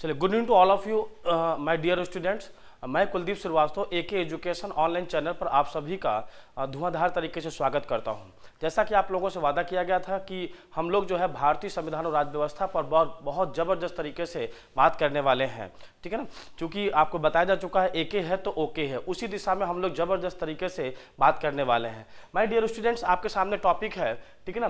So, good evening to all of you, uh, my dear students. मैं कुलदीप श्रीवास्तव ए के education online channel पर आप सभी का धुआंधार तरीके से स्वागत करता हूं जैसा कि आप लोगों से वादा किया गया था कि हम लोग जो है भारतीय संविधान और राज्य व्यवस्था पर बहुत बहुत ज़बरदस्त तरीके से बात करने वाले हैं ठीक है ना क्योंकि आपको बताया जा चुका है एके है तो ओके है उसी दिशा में हम लोग ज़बरदस्त तरीके से बात करने वाले हैं माई डियर स्टूडेंट्स आपके सामने टॉपिक है ठीक है ना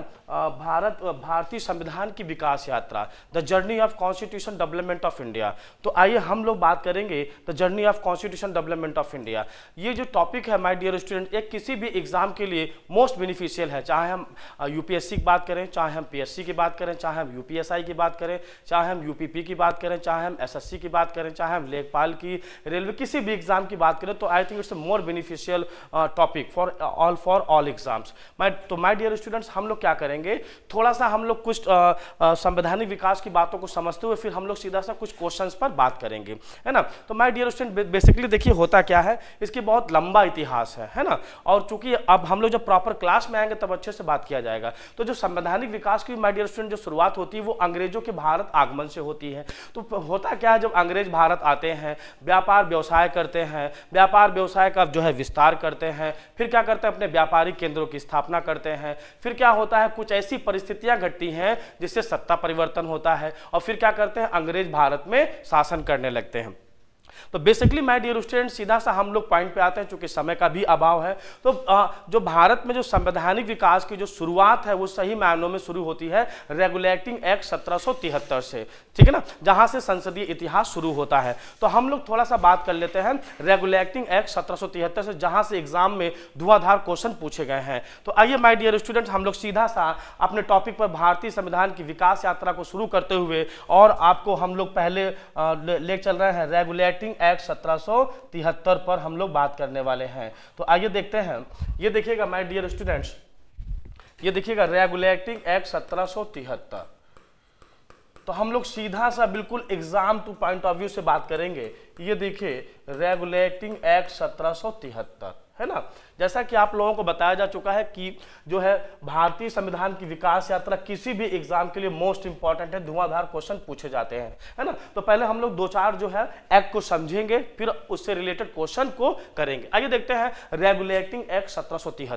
भारत भारतीय संविधान की विकास यात्रा the journey of constitution development of India तो आइए हम लोग बात करेंगे the journey of of constitution development of India ये जो टॉपिक है माय डियर स्टूडेंट एक किसी भी एग्जाम के लिए मोस्ट बेनिफिशियल है चाहे हम यूपीएससी की बात करें चाहे हम पीएससी की बात करें चाहे हम यूपीएसआई की बात करें चाहे हम यूपीपी की बात करें चाहे हम एस की बात करें चाहे हम लेखपाल की रेलवे किसी भी एग्जाम की बात करें तो I think it's a more beneficial topic for all for all exams my तो माई डियर स्टूडेंट्स हम लोग क्या करेंगे थोड़ा सा हम लोग कुछ संवैधानिक विकास की बातों को समझते हुए फिर हम लोग सीधा सा कुछ क्वेश्चन पर बात करेंगे है ना तो माय डियर स्टूडेंट बेसिकली देखिए होता क्या है इसकी बहुत लंबा इतिहास है है ना और चूंकि अब हम लोग जब प्रॉपर क्लास में आएंगे तब अच्छे से बात किया जाएगा तो जो संवैधानिक विकास की माइडियर स्टूडेंट जो शुरुआत होती है वो अंग्रेजों के भारत आगमन से होती है तो होता क्या है जब अंग्रेज भारत आते हैं व्यापार व्यवसाय करते हैं व्यापार व्यवसाय का जो है विस्तार करते हैं फिर क्या करते हैं अपने व्यापारिक केंद्रों की स्थापना करते हैं फिर क्या होता है कुछ ऐसी परिस्थितियां घटती हैं जिससे सत्ता परिवर्तन होता है और फिर क्या करते हैं अंग्रेज भारत में शासन करने लगते हैं तो बेसिकली माय डियर स्टूडेंट सीधा सा हम लोग पॉइंट पे आते हैं चूंकि समय का भी अभाव है तो जो भारत में जो संवैधानिक विकास की जो शुरुआत है वो सही मायनों में शुरू होती है रेगुलेटिंग एक्ट सत्रह से ठीक है ना जहां से संसदीय इतिहास शुरू होता है तो हम लोग थोड़ा सा बात कर लेते हैं रेगुलेटिंग एक्ट सत्रह से जहां से एग्जाम में धुआधार क्वेश्चन पूछे गए हैं तो आइए माई डियर स्टूडेंट हम लोग सीधा सा अपने टॉपिक पर भारतीय संविधान की विकास यात्रा को शुरू करते हुए और आपको हम लोग पहले ले चल रहे हैं रेगुलेटिंग बैंकिंग एक्ट सत्रह पर हम लोग बात करने वाले हैं तो आइए देखते हैं ये देखिएगा माई डियर स्टूडेंट्स ये देखिएगा रेगुलेटिंग एक्ट सत्रह तो हम लोग सीधा सा बिल्कुल exam to point of view से बात करेंगे ये देखिए रेगुलेटिंग एक्ट सत्रह है ना जैसा कि आप लोगों को बताया जा चुका है कि जो है भारतीय संविधान की विकास यात्रा किसी भी एग्जाम के लिए मोस्ट इंपॉर्टेंट है धुआंधार क्वेश्चन पूछे जाते हैं है ना तो पहले हम लोग दो चार जो है एक्ट को समझेंगे फिर उससे रिलेटेड क्वेश्चन को करेंगे आइए देखते हैं रेगुलेटिंग एक्ट सत्रह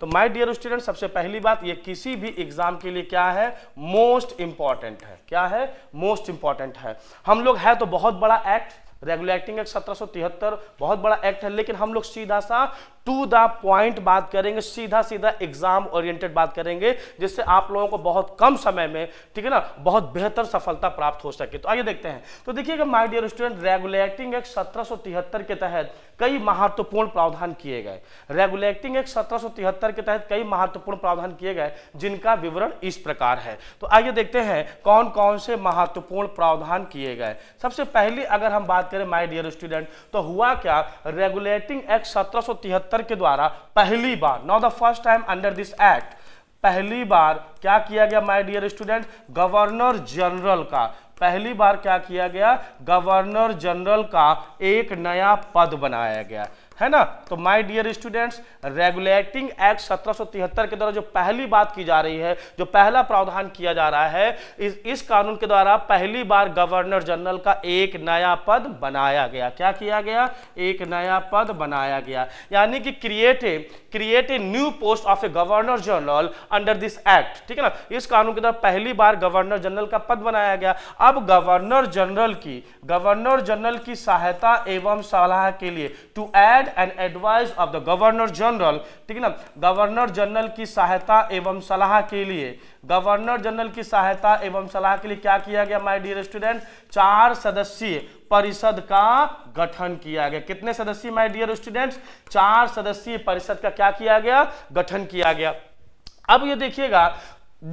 तो माई डियर स्टूडेंट सबसे पहली बात ये किसी भी एग्जाम के लिए क्या है मोस्ट इंपॉर्टेंट है क्या है मोस्ट इंपॉर्टेंट है हम लोग है तो बहुत बड़ा एक्ट रेगुलेटिंग एक्ट सत्रह बहुत बड़ा एक्ट है लेकिन हम लोग सीधा सा टू द पॉइंट बात करेंगे सीधा सीधा एग्जाम ओरिएंटेड बात करेंगे जिससे आप लोगों को बहुत कम समय में ठीक है ना बहुत बेहतर सफलता प्राप्त हो सके तो आइए देखते हैं तो देखिएगा my dear student regulating act सत्रह के तहत कई महत्वपूर्ण प्रावधान किए गए रेगुलेटिंग एक्ट सत्रह के तहत कई महत्वपूर्ण प्रावधान किए गए जिनका विवरण इस प्रकार है तो आइए देखते हैं कौन कौन से महत्वपूर्ण प्रावधान किए गए सबसे पहली अगर हम बात करें माई डियर स्टूडेंट तो हुआ क्या रेगुलेटिंग एक्ट सत्रह 1977 के द्वारा पहली बार not the first time under this act पहली बार क्या किया गया my dear student governor general का पहली बार क्या किया गया गवर्नर जनरल का एक नया पद बनाया गया है ना तो my dear students regulating act सत्रह के द्वारा जो पहली बात की जा रही है जो पहला प्रावधान किया जा रहा है इस इस कानून के द्वारा पहली बार गवर्नर जनरल का एक नया पद बनाया गया क्या किया गया एक नया पद बनाया गया यानी कि create a create a new post of a governor general under this act ठीक है ना इस कानून के द्वारा पहली बार गवर्नर जनरल का पद बनाया गया अब गवर्नर जनरल की गवर्नर जनरल की सहायता एवं सलाह के लिए to aid and advice of the governor general ठीक है ना गवर्नर जनरल की सहायता एवं सलाह के लिए गवर्नर जनरल की सहायता एवं सलाह के लिए क्या किया गया माय डियर स्टूडेंट चार सदस्यीय परिषद का गठन किया गया कितने सदस्य माय डियर स्टूडेंट्स चार सदस्यीय परिषद का क्या किया गया गठन किया गया अब ये देखिएगा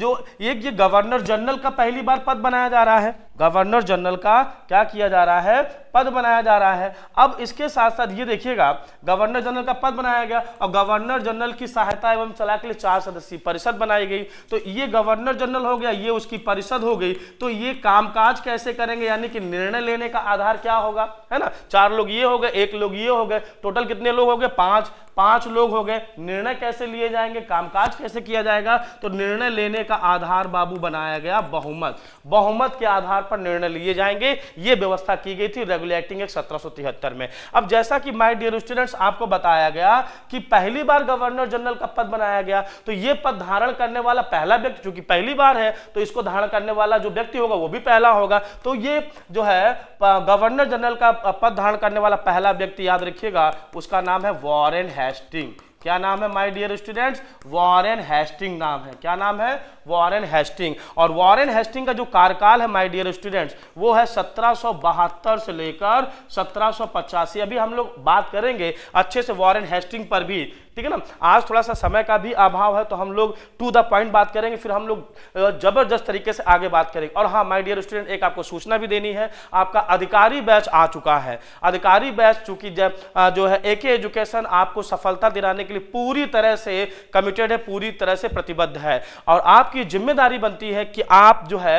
जो एक ये गवर्नर जनरल का पहली बार पद बनाया जा रहा है गवर्नर जनरल का क्या किया जा रहा है पद बनाया जा रहा है अब इसके साथ साथ ये देखिएगा गवर्नर जनरल का पद बनाया गया और गवर्नर जनरल की सहायता एवं सलाह के लिए चार सदस्यीय परिषद बनाई गई तो ये गवर्नर जनरल हो गया ये उसकी परिषद हो गई तो ये कामकाज कैसे करेंगे यानी कि निर्णय लेने का आधार क्या होगा है ना चार लोग ये हो गए एक लोग ये हो गए टोटल कितने लोग हो गए पांच पांच लोग हो गए निर्णय कैसे लिए जाएंगे कामकाज कैसे किया जाएगा तो निर्णय लेने का आधार बाबू बनाया गया बहुमत बहुमत के आधार पर निर्णय लिए जाएंगे ये व्यवस्था की गई थी रेगुलेटिंग एक्ट सत्रह में अब जैसा कि माय डियर स्टूडेंट्स आपको बताया गया कि पहली बार गवर्नर जनरल का पद बनाया गया तो ये पद धारण करने वाला पहला व्यक्ति चूंकि पहली बार है तो इसको धारण करने वाला जो व्यक्ति होगा वो भी पहला होगा तो ये जो है गवर्नर जनरल का पद धारण करने वाला पहला व्यक्ति याद रखिएगा उसका नाम है वॉरेन हेस्टिंग क्या नाम है my dear students Warren Hasting नाम है क्या नाम है वॉरेन हेस्टिंग और वॉरेन हेस्टिंग का जो कार्यकाल है माय डियर स्टूडेंट्स वो है सत्रह से लेकर सत्रह अभी हम लोग बात करेंगे अच्छे से वॉरेन हेस्टिंग पर भी ठीक है ना आज थोड़ा सा समय का भी अभाव है तो हम लोग टू द पॉइंट बात करेंगे फिर हम लोग जबरदस्त तरीके से आगे बात करेंगे और हाँ माई डियर स्टूडेंट एक आपको सूचना भी देनी है आपका अधिकारी बैच आ चुका है अधिकारी बैच चूंकि जब जो है एक एजुकेशन आपको सफलता दिलाने के लिए पूरी तरह से कमिटेड है पूरी तरह से प्रतिबद्ध है और आपकी जिम्मेदारी बनती है कि आप जो है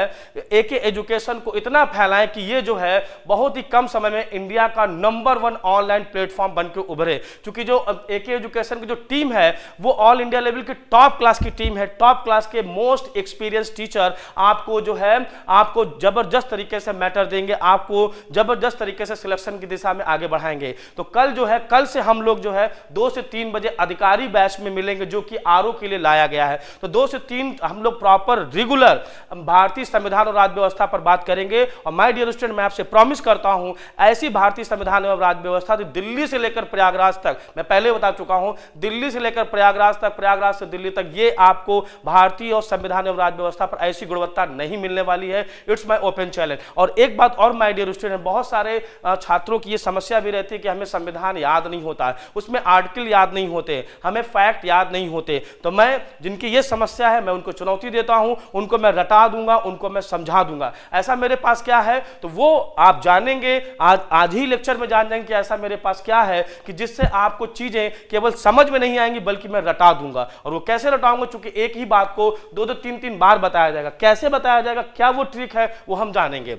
एक एजुकेशन को इतना फैलाएं कि ये जो है बहुत ही कम समय में इंडिया का नंबर वन ऑनलाइन प्लेटफॉर्म बनकर उभरे क्योंकि जो एक एजुकेशन जो टीम है वो ऑल इंडिया लेवल की टॉप क्लास की टीम है टॉप क्लास के मोस्ट एक्सपीरियंस टीचर आपको जो है आपको जबरदस्त तरीके से मैटर देंगे आपको जबरदस्त तरीके से सिलेक्शन की दिशा में आगे बढ़ाएंगे तो कल जो है कल से हम लोग जो है दो से तीन बजे अधिकारी बैच में मिलेंगे जो कि आर के लिए लाया गया है तो दो से तीन हम लोग प्रॉपर रेगुलर भारतीय संविधान और राज्य व्यवस्था पर बात करेंगे और माय डियर स्टूडेंट मैं आपसे प्रॉमिस करता हूं ऐसी भारतीय संविधान और राज्य व्यवस्था दिल्ली से लेकर प्रयागराज तक मैं पहले बता चुका हूं दिल्ली से लेकर प्रयागराज तक प्रयागराज से दिल्ली तक ये आपको भारतीय और संविधान एवं राज्य व्यवस्था पर ऐसी गुणवत्ता नहीं मिलने वाली है इट्स माई ओपन चैलेंज और एक बात और माई डियर स्टूडेंट बहुत सारे छात्रों की ये समस्या भी रहती है कि हमें संविधान याद नहीं होता उसमें आर्टिकल याद नहीं होते हमें फैक्ट याद नहीं होते तो मैं जिनकी ये समस्या है मैं उनको चुनौती देता हूँ उनको मैं रटा दूंगा उनको मैं समझा दूंगा ऐसा मेरे पास क्या है तो वो आप जानेंगे आज आज ही लेक्चर में जान जाएंगे कि ऐसा मेरे पास क्या है कि जिससे आपको चीजें केवल समझ समझ में नहीं आएंगी बल्कि मैं रटा दूंगा और वो कैसे रटाऊंगा चूंकि एक ही बात को दो दो तीन तीन बार बताया जाएगा कैसे बताया जाएगा क्या वो ट्रिक है वो हम जानेंगे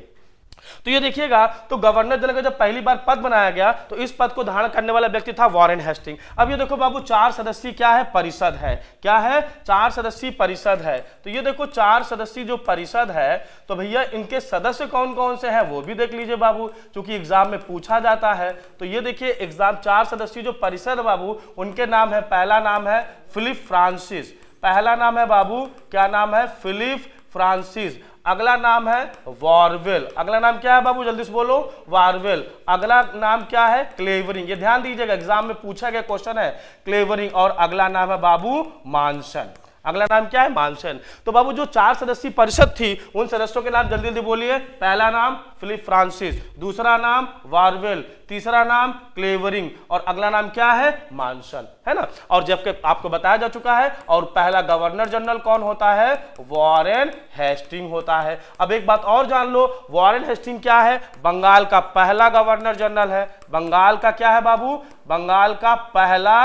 तो ये देखिएगा तो गवर्नर जनरल का जब पहली बार पद बनाया गया तो इस पद को धारण करने वाला व्यक्ति था वॉरेन हेस्टिंग अब ये देखो बाबू चार सदस्य क्या है परिषद है क्या है चार सदस्य परिषद है तो ये देखो चार सदस्य जो परिषद है तो भैया इनके सदस्य कौन कौन से हैं वो भी देख लीजिए बाबू क्योंकि एग्जाम में पूछा जाता है तो ये देखिए एग्जाम चार सदस्य जो परिषद बाबू उनके नाम है पहला नाम है फिलिप फ्रांसिस पहला नाम है बाबू क्या नाम है फिलिप फ्रांसिस अगला नाम है वॉरवेल अगला नाम क्या है बाबू जल्दी से बोलो वारविल अगला नाम क्या है क्लेवरिंग ये ध्यान दीजिएगा एग्जाम में पूछा गया क्वेश्चन है क्लेवरिंग और अगला नाम है बाबू मानसन अगला नाम क्या है मानसेन तो बाबू जो चार सदस्यीय परिषद थी उन सदस्यों के नाम जल्दी जल्दी बोलिए पहला नाम फिलिप फ्रांसिस दूसरा नाम वारवेल तीसरा नाम क्लेवरिंग और अगला नाम क्या है मानसन है ना और जबकि आपको बताया जा चुका है और पहला गवर्नर जनरल कौन होता है वॉरेन हेस्टिंग होता है अब एक बात और जान लो वॉरेन हेस्टिंग क्या है बंगाल का पहला गवर्नर जनरल है बंगाल का क्या है बाबू बंगाल का पहला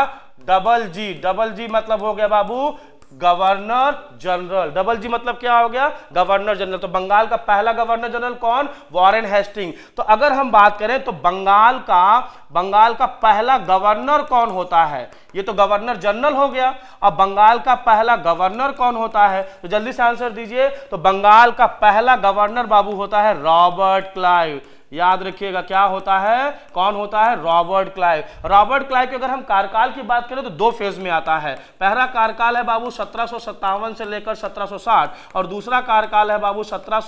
डबल जी डबल जी मतलब हो गया बाबू गवर्नर जनरल डबल जी मतलब क्या हो गया गवर्नर जनरल तो बंगाल का पहला गवर्नर जनरल कौन वॉरेन हेस्टिंग तो अगर हम बात करें तो बंगाल का बंगाल का पहला गवर्नर कौन होता है ये तो गवर्नर जनरल हो गया अब बंगाल का पहला गवर्नर कौन होता है तो जल्दी से आंसर दीजिए तो बंगाल का पहला गवर्नर बाबू होता है रॉबर्ट क्लाइव याद रखिएगा क्या होता है कौन होता है रॉबर्ट क्लाइव रॉबर्ट क्लाइव की अगर हम कार्यकाल की बात करें तो दो फेज में आता है पहला कार्यकाल है बाबू सत्रह से लेकर 1760 और दूसरा कार्यकाल है बाबू सत्रह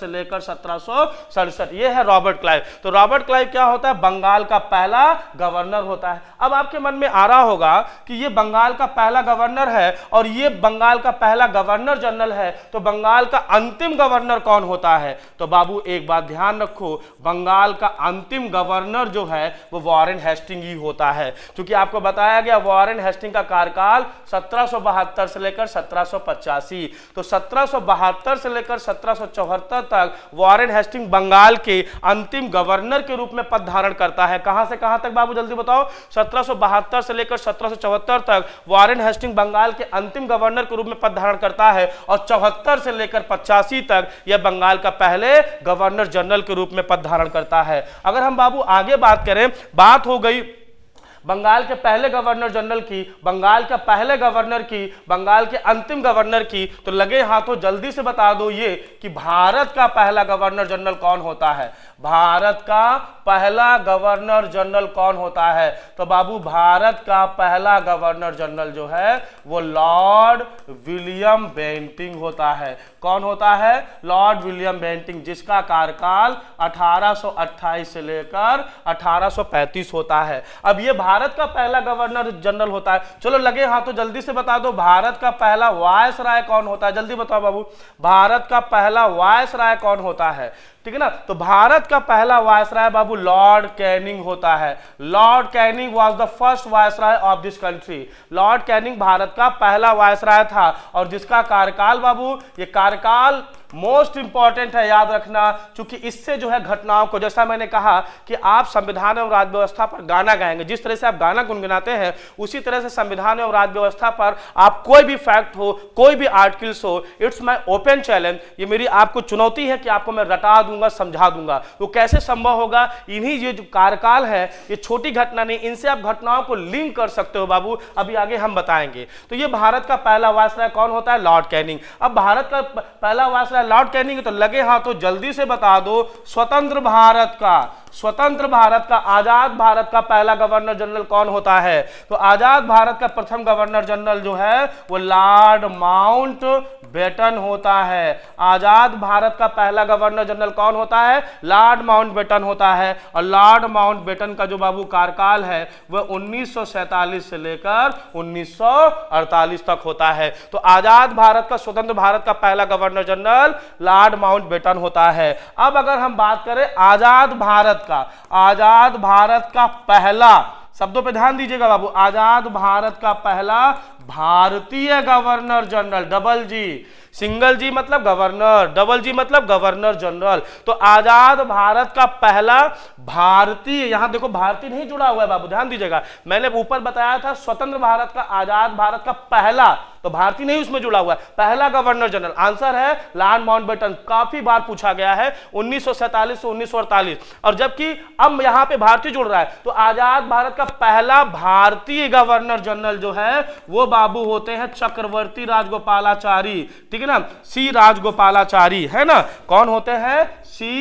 से लेकर सत्रह ये है रॉबर्ट क्लाइव तो रॉबर्ट क्लाइव क्या होता है बंगाल का पहला गवर्नर होता है अब आपके मन में आ रहा होगा कि ये बंगाल का पहला गवर्नर है और ये बंगाल का पहला गवर्नर जनरल है तो बंगाल का अंतिम गवर्नर कौन होता है तो बाबू एक बात ध्यान रखो बंगाल का अंतिम गवर्नर जो है वो वॉरेन हेस्टिंग ही होता है क्योंकि आपको बताया गया वॉरेन हेस्टिंग का कार्यकाल सत्रह से लेकर सत्रह तो सत्रह से लेकर सत्रह तक वॉरेन हेस्टिंग बंगाल के अंतिम गवर्नर के रूप में पद धारण करता है कहां से कहां तक बाबू जल्दी बताओ सत्रह से लेकर सत्रह तक वॉरेन हेस्टिंग बंगाल के अंतिम गवर्नर के रूप में पद धारण करता है और चौहत्तर से लेकर पचासी तक यह बंगाल का पहले गवर्नर जनरल के रूप में पद धारण करता है अगर हम बाबू आगे बात करें बात हो गई बंगाल के पहले गवर्नर जनरल की बंगाल के पहले गवर्नर की बंगाल के अंतिम गवर्नर की तो लगे हाथों जल्दी से बता दो ये कि भारत का पहला गवर्नर जनरल कौन होता है भारत का पहला गवर्नर जनरल कौन होता है तो बाबू भारत का पहला गवर्नर जनरल जो है वो लॉर्ड विलियम बेंटिंग होता है कौन होता है लॉर्ड विलियम बेंटिंग जिसका कार्यकाल 1828 से लेकर 1835 होता है अब ये भारत का पहला गवर्नर जनरल होता है चलो लगे हाँ तो जल्दी से बता दो भारत का पहला वायस राय कौन होता है जल्दी बताओ बाबू भारत का पहला वायस राय कौन होता है ठीक है ना तो भारत का पहला वायसराय बाबू लॉर्ड कैनिंग होता है Lord Canning was the first viceroy of this country Lord Canning Bharat का पहला वायसराय था और जिसका कार्यकाल बाबू ये कार्यकाल मोस्ट इंपॉर्टेंट है याद रखना क्योंकि इससे जो है घटनाओं को जैसा मैंने कहा कि आप संविधान एवं राज्य व्यवस्था पर गाना गाएंगे जिस तरह से आप गाना गुनगुनाते हैं उसी तरह से संविधान एवं राज्य व्यवस्था पर आप कोई भी फैक्ट हो कोई भी आर्टिकल्स हो इट्स माई ओपन चैलेंज ये मेरी आपको चुनौती है कि आपको मैं रटा दूंगा समझा दूंगा तो कैसे संभव होगा इन्हीं ये जो कार्यकाल है ये छोटी घटना नहीं इनसे आप घटनाओं को लिंक कर सकते हो बाबू अभी आगे हम बताएंगे तो ये भारत का पहला वायसराय कौन होता है लॉर्ड कैनिंग अब भारत का पहला वायसराय लॉर्ड कैनिंग तो लगे हाथों तो जल्दी से बता दो स्वतंत्र भारत का स्वतंत्र भारत का आजाद भारत का पहला गवर्नर जनरल कौन होता है तो आजाद भारत का प्रथम गवर्नर जनरल जो है वो लॉर्ड माउंट बेटन होता है आजाद भारत का पहला गवर्नर जनरल कौन होता है लॉर्ड माउंट बेटन होता है और लॉर्ड माउंट बेटन का जो बाबू कार्यकाल है वह उन्नीस से लेकर उन्नीस तक होता है तो आजाद भारत का स्वतंत्र भारत का पहला governor general Lord Mountbatten होता है अब अगर हम बात करें आजाद भारत भारत का आजाद भारत का पहला शब्दों पे ध्यान दीजिएगा बाबू आजाद भारत का पहला भारतीय governor general double G single G मतलब गवर्नर डबल जी मतलब गवर्नर जनरल तो आजाद भारत का पहला भारतीय यहां देखो भारतीय नहीं जुड़ा हुआ है बाबू ध्यान दीजिएगा मैंने ऊपर बताया था स्वतंत्र भारत का आजाद भारत का पहला तो भारतीय नहीं उसमें जुड़ा हुआ है पहला गवर्नर जनरल आंसर है लॉर्ड माउंटबेटन काफी बार पूछा गया है उन्नीस से उन्नीस और जबकि अब यहां पर भारतीय जुड़ रहा है तो आजाद भारत का पहला भारतीय गवर्नर जनरल जो है वो बाबू होते हैं चक्रवर्ती राजगोपालाचारी ठीक है ना सी राजगोपालाचारी है ना कौन होते हैं सी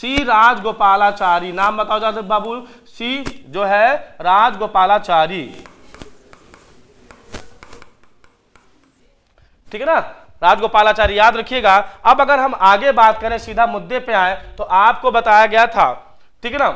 सी राजगोपालाचारी नाम बताओ जाते बाबू सी जो है राजगोपालाचारी ठीक है ना राजगोपालाचारी याद रखिएगा अब अगर हम आगे बात करें सीधा मुद्दे पे आए तो आपको बताया गया था ठीक है ना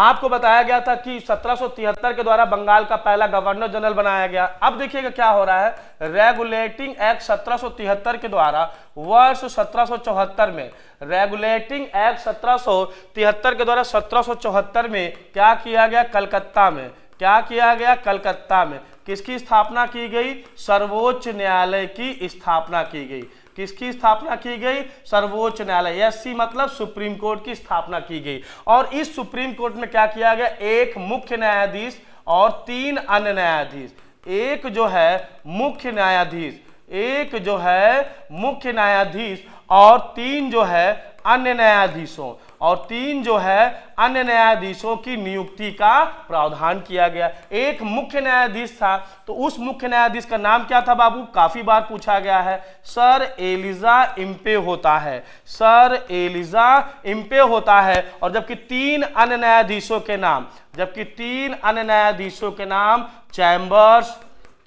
आपको बताया गया था कि 1773 के द्वारा बंगाल का पहला गवर्नर जनरल बनाया गया अब देखिएगा क्या हो रहा है रेगुलेटिंग एक्ट 1773 के द्वारा वर्ष 1774 में रेगुलेटिंग एक्ट 1773 के द्वारा 1774 में क्या किया गया कलकत्ता में क्या किया गया कलकत्ता में किसकी स्थापना की गई सर्वोच्च न्यायालय की स्थापना की गई किसकी स्थापना की गई सर्वोच्च न्यायालय एस मतलब सुप्रीम कोर्ट की स्थापना की गई और इस सुप्रीम कोर्ट में क्या किया गया एक मुख्य न्यायाधीश और तीन अन्य न्यायाधीश एक जो है मुख्य न्यायाधीश एक जो है मुख्य न्यायाधीश और तीन जो है अन्य न्यायाधीशों और तीन जो है अन्य न्यायाधीशों की नियुक्ति का प्रावधान किया गया एक मुख्य न्यायाधीश था तो उस मुख्य न्यायाधीश का नाम क्या था बाबू काफी बार पूछा गया है सर एलिजा इम्पे होता है सर एलिजा इम्पे होता है और जबकि तीन अन्य न्यायाधीशों के नाम जबकि तीन अन्य न्यायाधीशों के नाम Chambers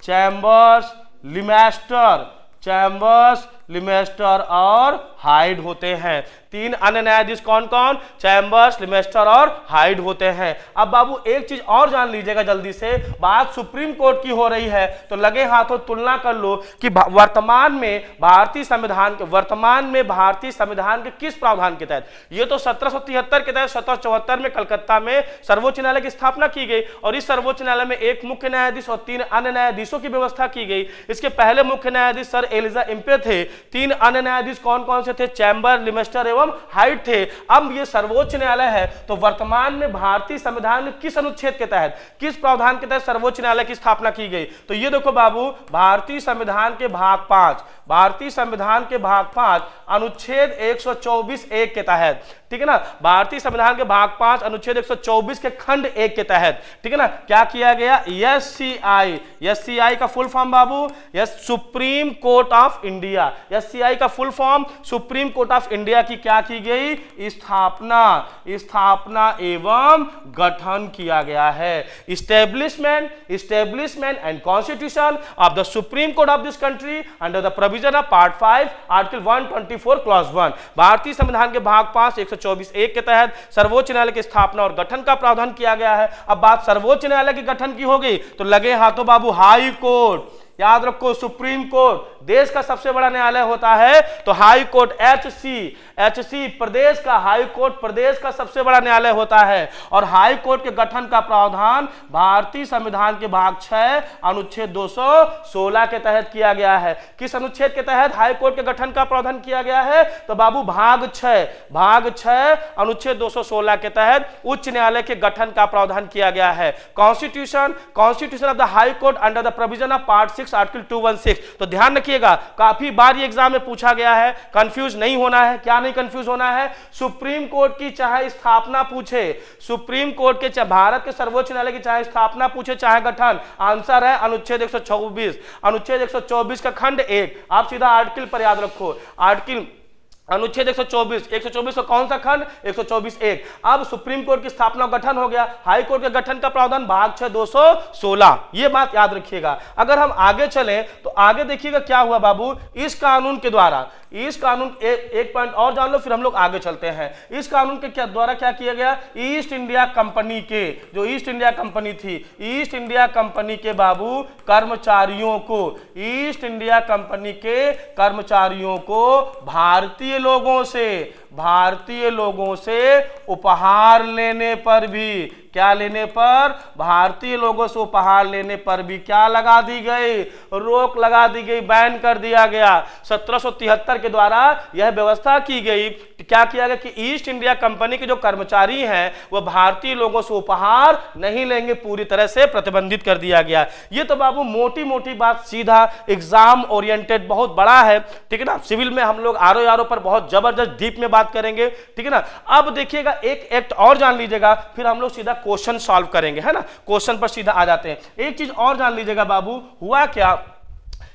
Chambers Lemaistre Chambers Lemaistre और हाइड होते हैं तीन अन्य न्यायाधीश कौन कौन चैम्बर्स लिमेस्टर और हाइड होते हैं अब बाबू एक चीज और जान लीजिएगा जल्दी से बात सुप्रीम कोर्ट की हो रही है तो लगे हाथों तुलना कर लो कि वर्तमान में भारतीय संविधान के वर्तमान में भारतीय संविधान के किस प्रावधान के तहत ये तो सत्रह के तहत सत्रह में कलकत्ता में सर्वोच्च न्यायालय की स्थापना की गई और इस सर्वोच्च न्यायालय में एक मुख्य न्यायाधीश और तीन अन्य न्यायाधीशों की व्यवस्था की गई इसके पहले मुख्य न्यायाधीश सर एलिजा इम्पे थे तीन अन्य न्यायाधीश कौन कौन से थे चैम्बर लिमेस्टर एवं हाइट थे अब ये सर्वोच्च न्यायालय है तो वर्तमान में भारतीय संविधान में किस अनुच्छेद के तहत किस प्रावधान के तहत सर्वोच्च न्यायालय की स्थापना की गई तो ये देखो बाबू भारतीय संविधान के भाग पांच भारतीय संविधान के भाग पांच अनुच्छेद 124 एक के तहत ठीक है ना भारतीय संविधान के भाग पांच अनुच्छेद 124 के खंड एक के तहत ठीक है ना क्या किया गया S C I S C I का फुल फॉर्म बाबू yes Supreme Court of India S C I का full form Supreme Court of India की क्या की गई स्थापना स्थापना एवं गठन किया गया है establishment establishment and constitution of the Supreme Court of this country under the provision of part five article one twenty four clause one भारतीय संविधान के भाग पांच एक 124 एक के तहत सर्वोच्च न्यायालय की स्थापना और गठन का प्रावधान किया गया है अब बात सर्वोच्च न्यायालय के गठन की होगी तो लगे हाथों बाबू हाई कोर्ट याद रखो सुप्रीम कोर्ट देश का सबसे बड़ा न्यायालय होता है तो high court H C H C प्रदेश का हाई कोर्ट प्रदेश का सबसे बड़ा न्यायालय होता है और हाई कोर्ट के गठन का प्रावधान भारतीय संविधान के भाग छह अनुच्छेद 216 के तहत किया गया है किस अनुच्छेद के तहत हाई कोर्ट के गठन का प्रावधान किया गया है तो बाबू भाग छह भाग छह अनुच्छेद सोलह के तहत उच्च न्यायालय के गठन का प्रावधान किया गया है constitution constitution of the high court under the provision of part six article two तो ध्यान रखिए करिएगा काफी बार ये एग्जाम में पूछा गया है कंफ्यूज नहीं होना है क्या नहीं कंफ्यूज होना है सुप्रीम कोर्ट की चाहे स्थापना पूछे सुप्रीम कोर्ट के भारत के सर्वोच्च न्यायालय की चाहे स्थापना पूछे चाहे गठन आंसर है अनुच्छेद एक अनुच्छेद एक का खंड एक आप सीधा आर्टिकल पर याद रखो आर्टिकल अनुच्छेद 124 124 का कौन सा खंड 124 एक अब सुप्रीम कोर्ट की स्थापना गठन हो गया हाई कोर्ट के गठन का प्रावधान भाग छह सोलह ये बात याद रखिएगा अगर हम आगे चलें तो आगे देखिएगा क्या हुआ बाबू इस कानून के द्वारा इस कानून ए, एक पॉइंट और जान लो फिर हम लोग आगे चलते हैं इस कानून के क्या द्वारा क्या किया गया ईस्ट इंडिया कंपनी के जो ईस्ट इंडिया कंपनी थी ईस्ट इंडिया कंपनी के बाबू कर्मचारियों को ईस्ट इंडिया कंपनी के कर्मचारियों को भारतीय लोगों से भारतीय लोगों से उपहार लेने पर भी क्या लेने पर भारतीय लोगों से उपहार लेने पर भी क्या लगा दी गई रोक लगा दी गई बैन कर दिया गया 1773 के द्वारा यह व्यवस्था की गई क्या किया गया कि ईस्ट इंडिया कंपनी के जो कर्मचारी हैं वह भारतीय लोगों से उपहार नहीं लेंगे पूरी तरह से प्रतिबंधित कर दिया गया ये तो बाबू मोटी मोटी बात सीधा एग्जाम ओरिएंटेड बहुत बड़ा है ठीक है ना सिविल में हम लोग आर ओ पर बहुत जबरदस्त डीप में बात बात करेंगे ठीक है ना अब देखिएगा एक एक्ट और जान लीजिएगा फिर हम लोग सीधा क्वेश्चन सॉल्व करेंगे है ना क्वेश्चन पर सीधा आ जाते हैं एक चीज और जान लीजिएगा बाबू हुआ क्या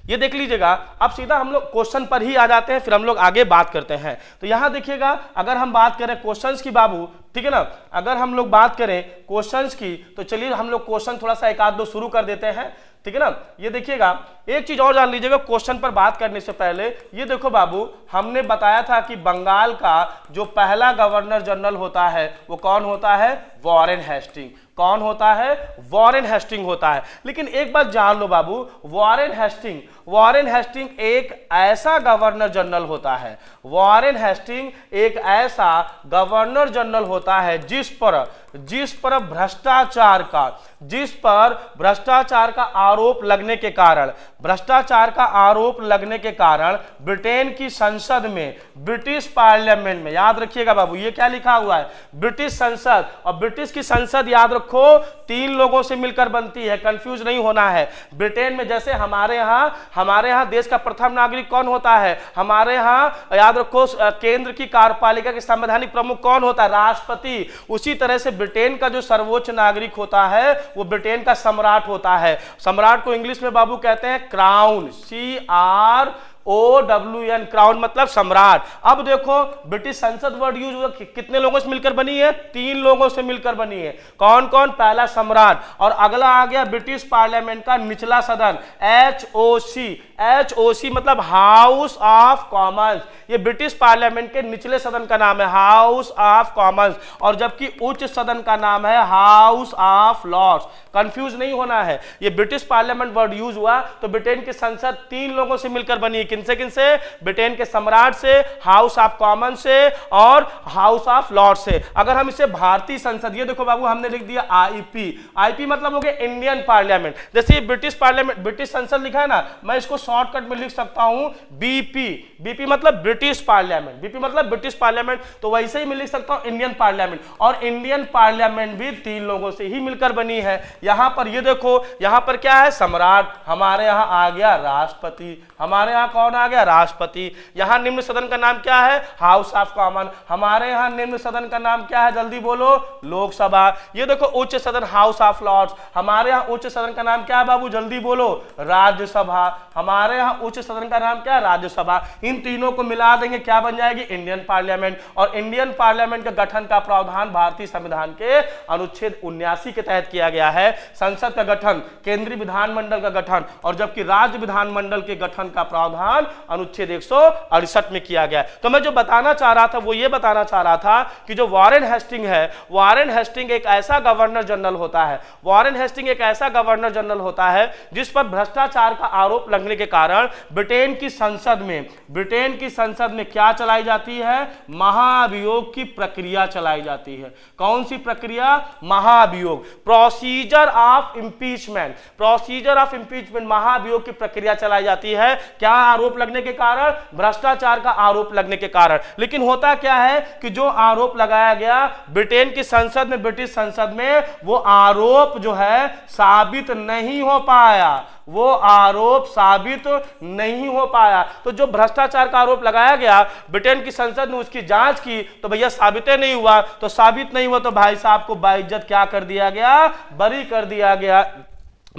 ये देख लीजिएगा अब सीधा हम लोग क्वेश्चन पर ही आ जाते हैं फिर हम लोग आगे बात करते हैं तो यहां देखिएगा अगर हम बात करें क्वेश्चंस की बाबू ठीक है ना अगर हम लोग बात करें क्वेश्चंस की तो चलिए हम लोग क्वेश्चन थोड़ा सा एक आध दो शुरू कर देते हैं ठीक है ना ये देखिएगा एक चीज और जान लीजिएगा क्वेश्चन पर बात करने से पहले ये देखो बाबू हमने बताया था कि बंगाल का जो पहला गवर्नर जनरल होता है वो कौन होता है वॉरेन हेस्टिंग कौन होता है वॉरेन हेस्टिंग होता है लेकिन एक बात जान लो बाबू वॉरेन हेस्टिंग वॉरेन हेस्टिंग एक ऐसा गवर्नर जनरल होता है वॉरेन हेस्टिंग एक ऐसा गवर्नर जनरल होता है जिस पर जिस पर भ्रष्टाचार का जिस पर भ्रष्टाचार का आरोप लगने के कारण भ्रष्टाचार का आरोप लगने के कारण ब्रिटेन की संसद में ब्रिटिश पार्लियामेंट में याद रखिएगा बाबू ये क्या लिखा हुआ है ब्रिटिश संसद और ब्रिटिश की संसद याद रखो तीन लोगों से मिलकर बनती है कंफ्यूज नहीं होना है ब्रिटेन में जैसे हमारे यहाँ हमारे यहाँ देश का प्रथम नागरिक कौन होता है हमारे यहाँ याद रखो केंद्र की कार्यपालिका के संवैधानिक प्रमुख कौन होता है राष्ट्रपति उसी तरह से ब्रिटेन का जो सर्वोच्च नागरिक होता है वो ब्रिटेन का सम्राट होता है सम्राट को इंग्लिश में बाबू कहते हैं crown C R O W N crown मतलब सम्राट अब देखो ब्रिटिश संसद वर्ड यूज हुआ कि, कितने लोगों से मिलकर बनी है तीन लोगों से मिलकर बनी है कौन कौन पहला सम्राट और अगला आ गया ब्रिटिश पार्लियामेंट का निचला सदन H O C H O C मतलब हाउस ऑफ कॉमन्स ये ब्रिटिश पार्लियामेंट के निचले सदन का नाम है हाउस ऑफ कॉमन्स और जबकि उच्च सदन का नाम है हाउस ऑफ लॉर्ड्स कंफ्यूज नहीं होना है ये ब्रिटिश पार्लियामेंट वर्ड यूज हुआ तो ब्रिटेन की संसद तीन लोगों से मिलकर बनी है किनसे किनसे ब्रिटेन के सम्राट से हाउस ऑफ कॉमन से और हाउस ऑफ लॉर्ड से अगर हम इसे भारतीय संसद ये देखो बाबू हमने लिख दिया आईपी आईपी मतलब हो गया इंडियन पार्लियामेंट जैसे ब्रिटिश पार्लियामेंट ब्रिटिश संसद लिखा है ना मैं इसको शॉर्टकट में लिख सकता हूं बीपी बीपी मतलब ब्रिटिश पार्लियामेंट बीपी मतलब ब्रिटिश पार्लियामेंट तो वैसे ही मैं लिख सकता हूं इंडियन पार्लियामेंट और इंडियन पार्लियामेंट भी तीन लोगों से ही मिलकर बनी है यहां पर ये देखो यहां पर क्या है सम्राट हमारे यहां आ गया राष्ट्रपति हमारे यहाँ कौन आ गया राष्ट्रपति यहाँ निम्न सदन का नाम क्या है हाउस ऑफ कॉमन हमारे यहाँ निम्न सदन का नाम क्या है जल्दी बोलो लोकसभा ये देखो उच्च सदन हाउस ऑफ लॉर्ड्स हमारे यहाँ उच्च सदन का नाम क्या है बाबू जल्दी बोलो राज्यसभा हमारे यहाँ उच्च सदन का नाम क्या है राज्यसभा इन तीनों को मिला देंगे क्या बन जाएगी इंडियन पार्लियामेंट और इंडियन पार्लियामेंट का गठन का प्रावधान भारतीय संविधान के अनुच्छेद उन्यासी के तहत किया गया है संसद का गठन केंद्रीय विधानमंडल का गठन और जबकि राज्य विधानमंडल के गठन का प्रावधान अनुच्छेद एक में किया गया तो मैं जो बताना चाह रहा था वो ये बताना चाह रहा था कि जो वॉरेन हेस्टिंग है वॉरेन हेस्टिंग एक ऐसा गवर्नर जनरल होता है वॉरेन हेस्टिंग एक ऐसा गवर्नर जनरल होता है जिस पर भ्रष्टाचार का आरोप लगने के कारण ब्रिटेन की संसद में ब्रिटेन की संसद में क्या चलाई जाती है महाभियोग की प्रक्रिया चलाई जाती है कौन सी प्रक्रिया महाभियोग procedure of impeachment procedure of impeachment महाभियोग की प्रक्रिया चलाई जाती है क्या आरोप लगने के कारण भ्रष्टाचार का आरोप लगने के कारण लेकिन होता क्या है कि जो आरोप लगाया गया ब्रिटेन की संसद में ब्रिटिश संसद में वो आरोप जो है साबित नहीं हो पाया वो आरोप साबित नहीं हो पाया तो जो भ्रष्टाचार का आरोप लगाया गया ब्रिटेन की संसद ने उसकी जांच की तो भैया साबित नहीं हुआ तो साबित नहीं हुआ तो भाई साहब को बाइज्जत क्या कर दिया गया बरी कर दिया गया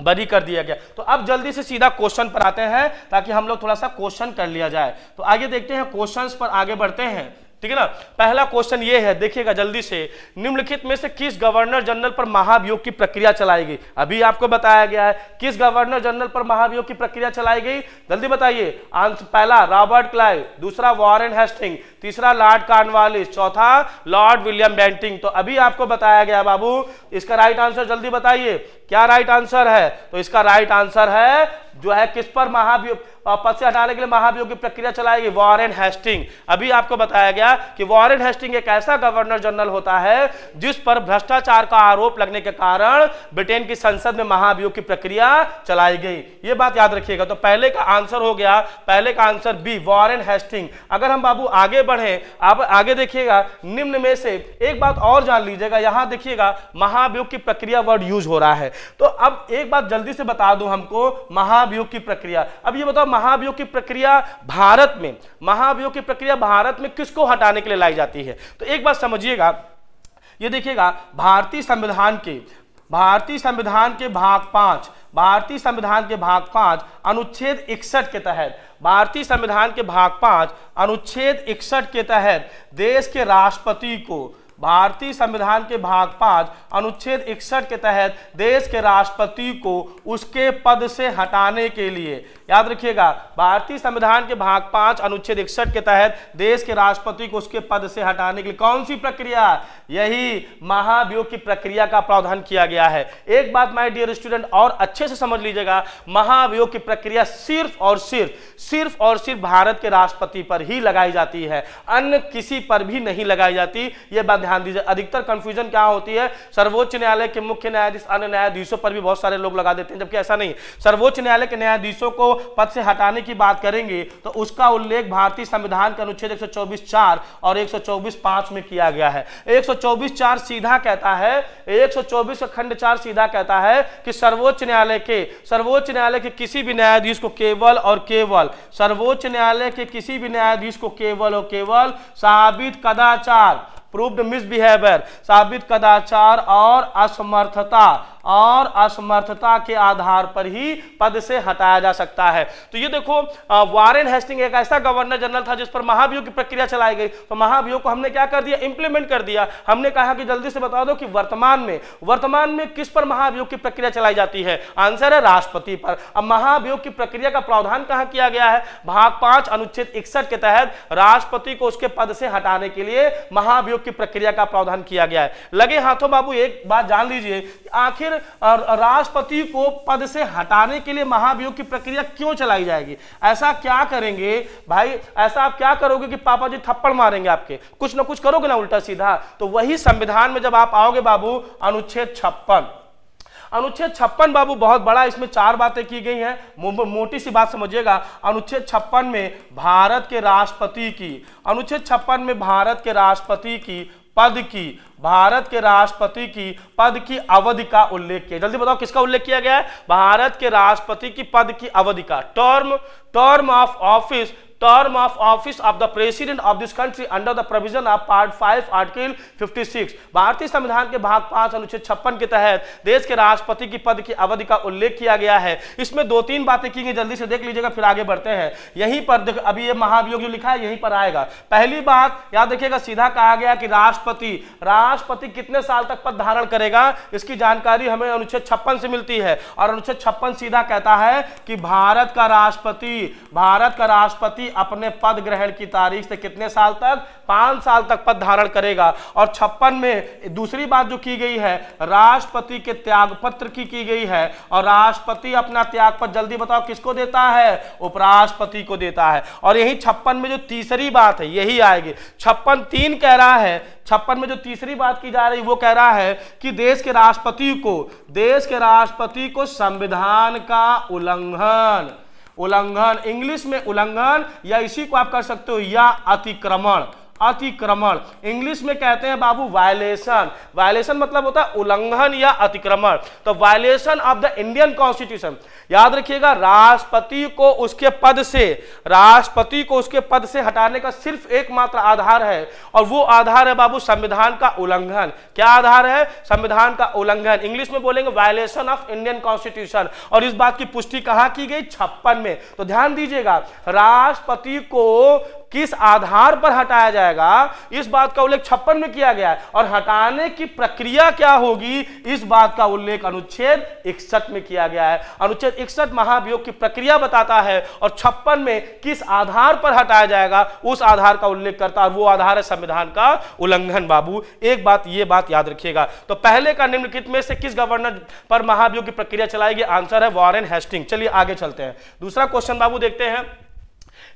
बरी कर दिया गया तो अब जल्दी से सीधा क्वेश्चन पर आते हैं ताकि हम लोग थोड़ा सा क्वेश्चन कर लिया जाए तो आगे देखते हैं क्वेश्चंस पर आगे बढ़ते हैं ठीक है ना पहला क्वेश्चन ये है देखिएगा जल्दी से निम्नलिखित में से किस गवर्नर जनरल पर महाभियोग की प्रक्रिया चलाई गई अभी आपको बताया गया है किस गवर्नर जनरल पर महाभियोग की प्रक्रिया चलाई गई जल्दी बताइए आंसर पहला रॉबर्ट क्लाइव दूसरा वॉरेन हेस्टिंग तीसरा लॉर्ड कार्नवालिस चौथा लॉर्ड विलियम बेंटिंग तो अभी आपको बताया गया बाबू इसका राइट आंसर जल्दी बताइए क्या राइट आंसर है तो इसका राइट आंसर है जो है किस पर महाभियोग पद से हटाने के लिए महाभियोग की प्रक्रिया चलाएगी वॉरेन हेस्टिंग अभी आपको बताया गया कि वॉरेन हेस्टिंग एक ऐसा गवर्नर जनरल होता है जिस पर भ्रष्टाचार का आरोप लगने के कारण ब्रिटेन की संसद में महाभियोग की प्रक्रिया चलाई गई ये बात याद रखिएगा तो पहले का आंसर हो गया पहले का आंसर बी वॉरेन हेस्टिंग अगर हम बाबू आगे बढ़े आप आगे देखिएगा निम्न में से एक बात और जान लीजिएगा यहां देखिएगा महाभियोग की प्रक्रिया वर्ड यूज हो रहा है तो अब एक बात जल्दी से बता दू हमको महाभियोग महाभियोग की प्रक्रिया अब ये बताओ महाभियोग की प्रक्रिया भारत में महाभियोग की प्रक्रिया भारत में किसको हटाने के लिए लाई जाती है तो एक बात समझिएगा ये देखिएगा भारतीय संविधान के भारतीय संविधान के भाग पांच भारतीय संविधान के भाग पांच अनुच्छेद इकसठ के तहत भारतीय संविधान के भाग पांच अनुच्छेद इकसठ के तहत देश के राष्ट्रपति को भारतीय संविधान के भाग पांच अनुच्छेद इकसठ के तहत देश के राष्ट्रपति को उसके पद से हटाने के लिए याद रखिएगा भारतीय संविधान के भाग पांच अनुच्छेद इकसठ के तहत देश के राष्ट्रपति को उसके पद से हटाने के लिए कौन सी प्रक्रिया यही महाभियोग की प्रक्रिया का प्रावधान किया गया है एक बात माय डियर स्टूडेंट और अच्छे से समझ लीजिएगा महाभियोग की प्रक्रिया सिर्फ और सिर्फ सिर्फ और सिर्फ भारत के राष्ट्रपति पर ही लगाई जाती है अन्य किसी पर भी नहीं लगाई जाती यह बात ध्यान दीजिए अधिकतर कंफ्यूजन क्या होती है सर्वोच्च न्यायालय के मुख्य न्यायाधीश अन्य न्यायाधीशों पर भी बहुत सारे लोग लगा देते हैं जबकि ऐसा नहीं सर्वोच्च न्यायालय के न्यायाधीशों को पद से हटाने की बात करेंगे तो उसका उल्लेख भारतीय संविधान के अनुच्छेद 124 चार और 124 पांच में किया गया है 124 चार सीधा कहता है 124 का खंड चार सीधा कहता है कि सर्वोच्च न्यायालय के सर्वोच्च न्यायालय के किसी भी न्यायाधीश को केवल और केवल सर्वोच्च न्यायालय के किसी भी न्यायाधीश को केवल और केवल साबित कदाचार प्रूव्ड मिसबिहेवियर साबित कदाचार और असमर्थता और असमर्थता के आधार पर ही पद से हटाया जा सकता है तो ये देखो वारेन हेस्टिंग एक ऐसा गवर्नर जनरल था जिस पर महाभियोग की प्रक्रिया चलाई गई तो महाभियोग को हमने क्या कर दिया इंप्लीमेंट कर दिया हमने कहा कि जल्दी से बता दो कि वर्तमान में वर्तमान में किस पर महाभियोग की प्रक्रिया चलाई जाती है आंसर है राष्ट्रपति पर अब महाभियोग की प्रक्रिया का प्रावधान कहां किया गया है भाग पांच अनुच्छेद इकसठ के तहत राष्ट्रपति को उसके पद से हटाने के लिए महाभियोग की प्रक्रिया का प्रावधान किया गया है लगे हाथों बाबू एक बात जान लीजिए आखिर फिर राष्ट्रपति को पद से हटाने के लिए महाभियोग की प्रक्रिया क्यों चलाई जाएगी ऐसा क्या करेंगे भाई ऐसा आप क्या करोगे कि पापा जी थप्पड़ मारेंगे आपके कुछ ना कुछ करोगे ना उल्टा सीधा तो वही संविधान में जब आप आओगे बाबू अनुच्छेद छप्पन अनुच्छेद छप्पन बाबू बहुत बड़ा इसमें चार बातें की गई हैं मो, मोटी सी बात समझिएगा अनुच्छेद छप्पन में भारत के राष्ट्रपति की अनुच्छेद छप्पन में भारत के राष्ट्रपति की पद की भारत के राष्ट्रपति की पद की अवधि का उल्लेख किया जल्दी बताओ किसका उल्लेख किया गया है भारत के राष्ट्रपति की पद की अवधि का term term of office term of office of the president of this country under the provision of part 5 article 56 भारतीय संविधान के भाग 5 अनुच्छेद 56 के तहत देश के राष्ट्रपति की पद की अवधि का उल्लेख किया गया है इसमें दो तीन बातें की गई जल्दी से देख लीजिएगा फिर आगे बढ़ते हैं यहीं पर देख अभी ये महाभियोग जो लिखा है यहीं पर आएगा पहली बात याद देखिएगा सीधा कहा गया कि राष्ट्रपति राष्ट्रपति कितने साल तक पद धारण करेगा इसकी जानकारी हमें अनुच्छेद छप्पन से मिलती है और अनुच्छेद छप्पन सीधा कहता है कि भारत का राष्ट्रपति भारत का राष्ट्रपति अपने पद ग्रहण की तारीख से कितने साल तक पांच साल तक पद धारण करेगा और छप्पन में दूसरी बात जो की गई है राष्ट्रपति के त्यागपत्र की की गई है और राष्ट्रपति अपना त्यागपत्र जल्दी बताओ किसको देता है उपराष्ट्रपति को देता है और यही छप्पन में जो तीसरी बात है यही आएगी छप्पन तीन कह रहा है छप्पन में जो तीसरी बात की जा रही वो कह रहा है कि देश के राष्ट्रपति को देश के राष्ट्रपति को संविधान का उल्लंघन उल्लंघन इंग्लिश में उल्लंघन या इसी को आप कर सकते हो या अतिक्रमण अतिक्रमण इंग्लिश में कहते हैं बाबू वायलेशन वायलेशन मतलब होता है उल्लंघन या अतिक्रमण तो violation of the Indian constitution याद रखिएगा राष्ट्रपति को उसके पद से राष्ट्रपति को उसके पद से हटाने का सिर्फ एकमात्र आधार है और वो आधार है बाबू संविधान का उल्लंघन क्या आधार है संविधान का उल्लंघन इंग्लिश में बोलेंगे वायलेशन ऑफ इंडियन कॉन्स्टिट्यूशन और इस बात की पुष्टि कहा की गई छप्पन में तो ध्यान दीजिएगा राष्ट्रपति को किस आधार पर हटाया जाएगा इस बात का उल्लेख छप्पन में किया गया है और हटाने की प्रक्रिया क्या होगी इस बात का उल्लेख अनुच्छेद इकसठ में किया गया है अनुच्छेद इकसठ महाभियोग की प्रक्रिया बताता है और छप्पन में किस आधार पर हटाया जाएगा उस आधार का उल्लेख करता है वो आधार है संविधान का उल्लंघन बाबू एक बात ये बात याद रखिएगा तो पहले का निम्नलिखित में से किस गवर्नर पर महाभियोग की प्रक्रिया चलाएगी आंसर है वॉरेन हेस्टिंग चलिए आगे चलते हैं दूसरा क्वेश्चन बाबू देखते हैं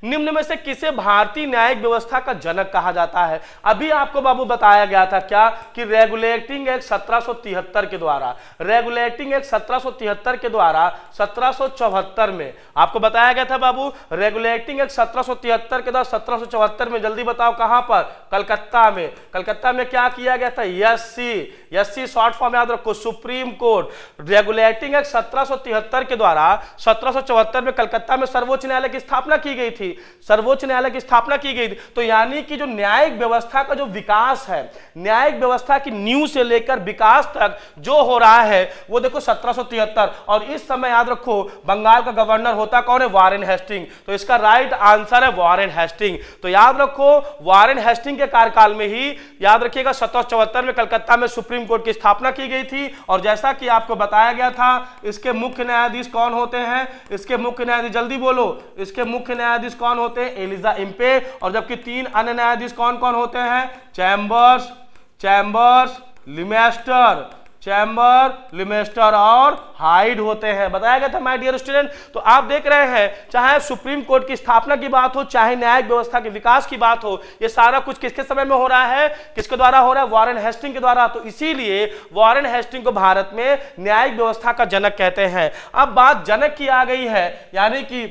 निम्न में से किसे भारतीय न्यायिक व्यवस्था का जनक कहा जाता है अभी आपको बाबू बताया गया था क्या कि रेगुलेटिंग एक्ट 1773 के द्वारा रेगुलेटिंग एक्ट 1773 के द्वारा 1774 में आपको बताया गया था बाबू रेगुलेटिंग एक्ट 1773 के द्वारा 1774 में जल्दी बताओ कहां पर कलकत्ता में कलकत्ता में क्या किया गया था यस सी शॉर्ट फॉर्म याद रखो सुप्रीम कोर्ट रेगुलेटिंग एक्ट तिहत्तर के द्वारा चौहत्तर में कलकत्ता में सर्वोच्च न्यायालय की स्थापना की गई थी थी सर्वोच्च न्यायालय की स्थापना की गई थी तो यानी कि जो न्यायिक व्यवस्था का जो विकास है न्यायिक व्यवस्था की न्यू से लेकर विकास तक जो हो रहा है वो देखो सत्रह और इस समय याद रखो बंगाल का गवर्नर होता कौन है वारेन हेस्टिंग तो इसका राइट आंसर है वारेन हेस्टिंग तो याद रखो वारेन हेस्टिंग के कार्यकाल में ही याद रखिएगा सत्रह में कलकत्ता में सुप्रीम कोर्ट की स्थापना की गई थी और जैसा कि आपको बताया गया था इसके मुख्य न्यायाधीश कौन होते हैं इसके मुख्य न्यायाधीश जल्दी बोलो इसके मुख्य न्यायाधीश न्यायाधीश कौन होते हैं एलिजा इम्पे और जबकि तीन अन्य न्यायाधीश कौन कौन होते हैं Chambers Chambers Lemaistre Chamber Lemaistre और हाइड होते हैं बताया गया था माय डियर स्टूडेंट तो आप देख रहे हैं चाहे सुप्रीम कोर्ट की स्थापना की बात हो चाहे न्यायिक व्यवस्था के विकास की बात हो ये सारा कुछ किसके समय में हो रहा है किसके द्वारा हो रहा है वॉरेन हेस्टिंग के द्वारा तो इसीलिए वॉरेन हेस्टिंग को भारत में न्यायिक व्यवस्था का जनक कहते हैं अब बात जनक की आ गई है यानी कि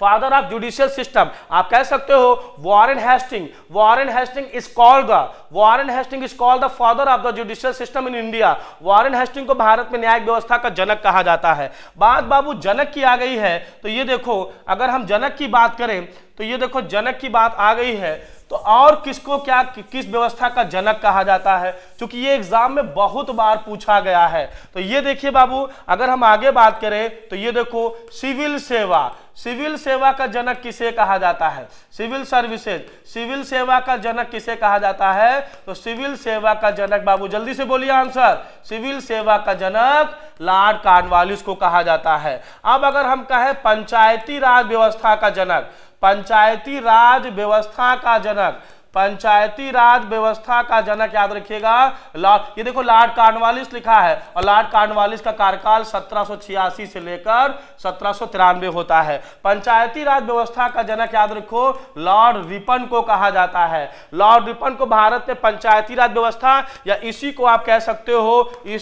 फादर ऑफ जुडिशियल सिस्टम आप कह सकते हो Warren Hasting Warren Hasting is called the Warren Hasting is called the father of the judicial system in India Warren Hasting को भारत में न्यायिक व्यवस्था का जनक कहा जाता है बात बाबू जनक की आ गई है तो ये देखो अगर हम जनक की बात करें तो ये देखो जनक की बात आ गई है तो और किसको क्या कि, किस व्यवस्था का जनक कहा जाता है क्योंकि ये एग्जाम में बहुत बार पूछा गया है तो ये देखिए बाबू अगर हम आगे बात करें तो ये देखो सिविल सेवा सिविल सेवा का जनक किसे कहा जाता है सिविल सर्विसेज सिविल सेवा का जनक किसे कहा जाता है तो सिविल सेवा का जनक बाबू जल्दी से बोलिए आंसर सिविल सेवा का जनक लॉर्ड कार्नवालिस को कहा जाता है अब अगर हम कहें पंचायती राज व्यवस्था का जनक पंचायती राज व्यवस्था का जनक पंचायती राज व्यवस्था का जनक याद रखिएगा ये देखो लॉर्ड कार्नवालिस लिखा है और लॉर्ड कार्नवालिस का कार्यकाल सत्रह से लेकर सत्रह होता है पंचायती राज व्यवस्था का जनक याद रखो लॉर्ड रिपन को कहा जाता है लॉर्ड रिपन को भारत में पंचायती राज व्यवस्था या इसी को आप कह सकते हो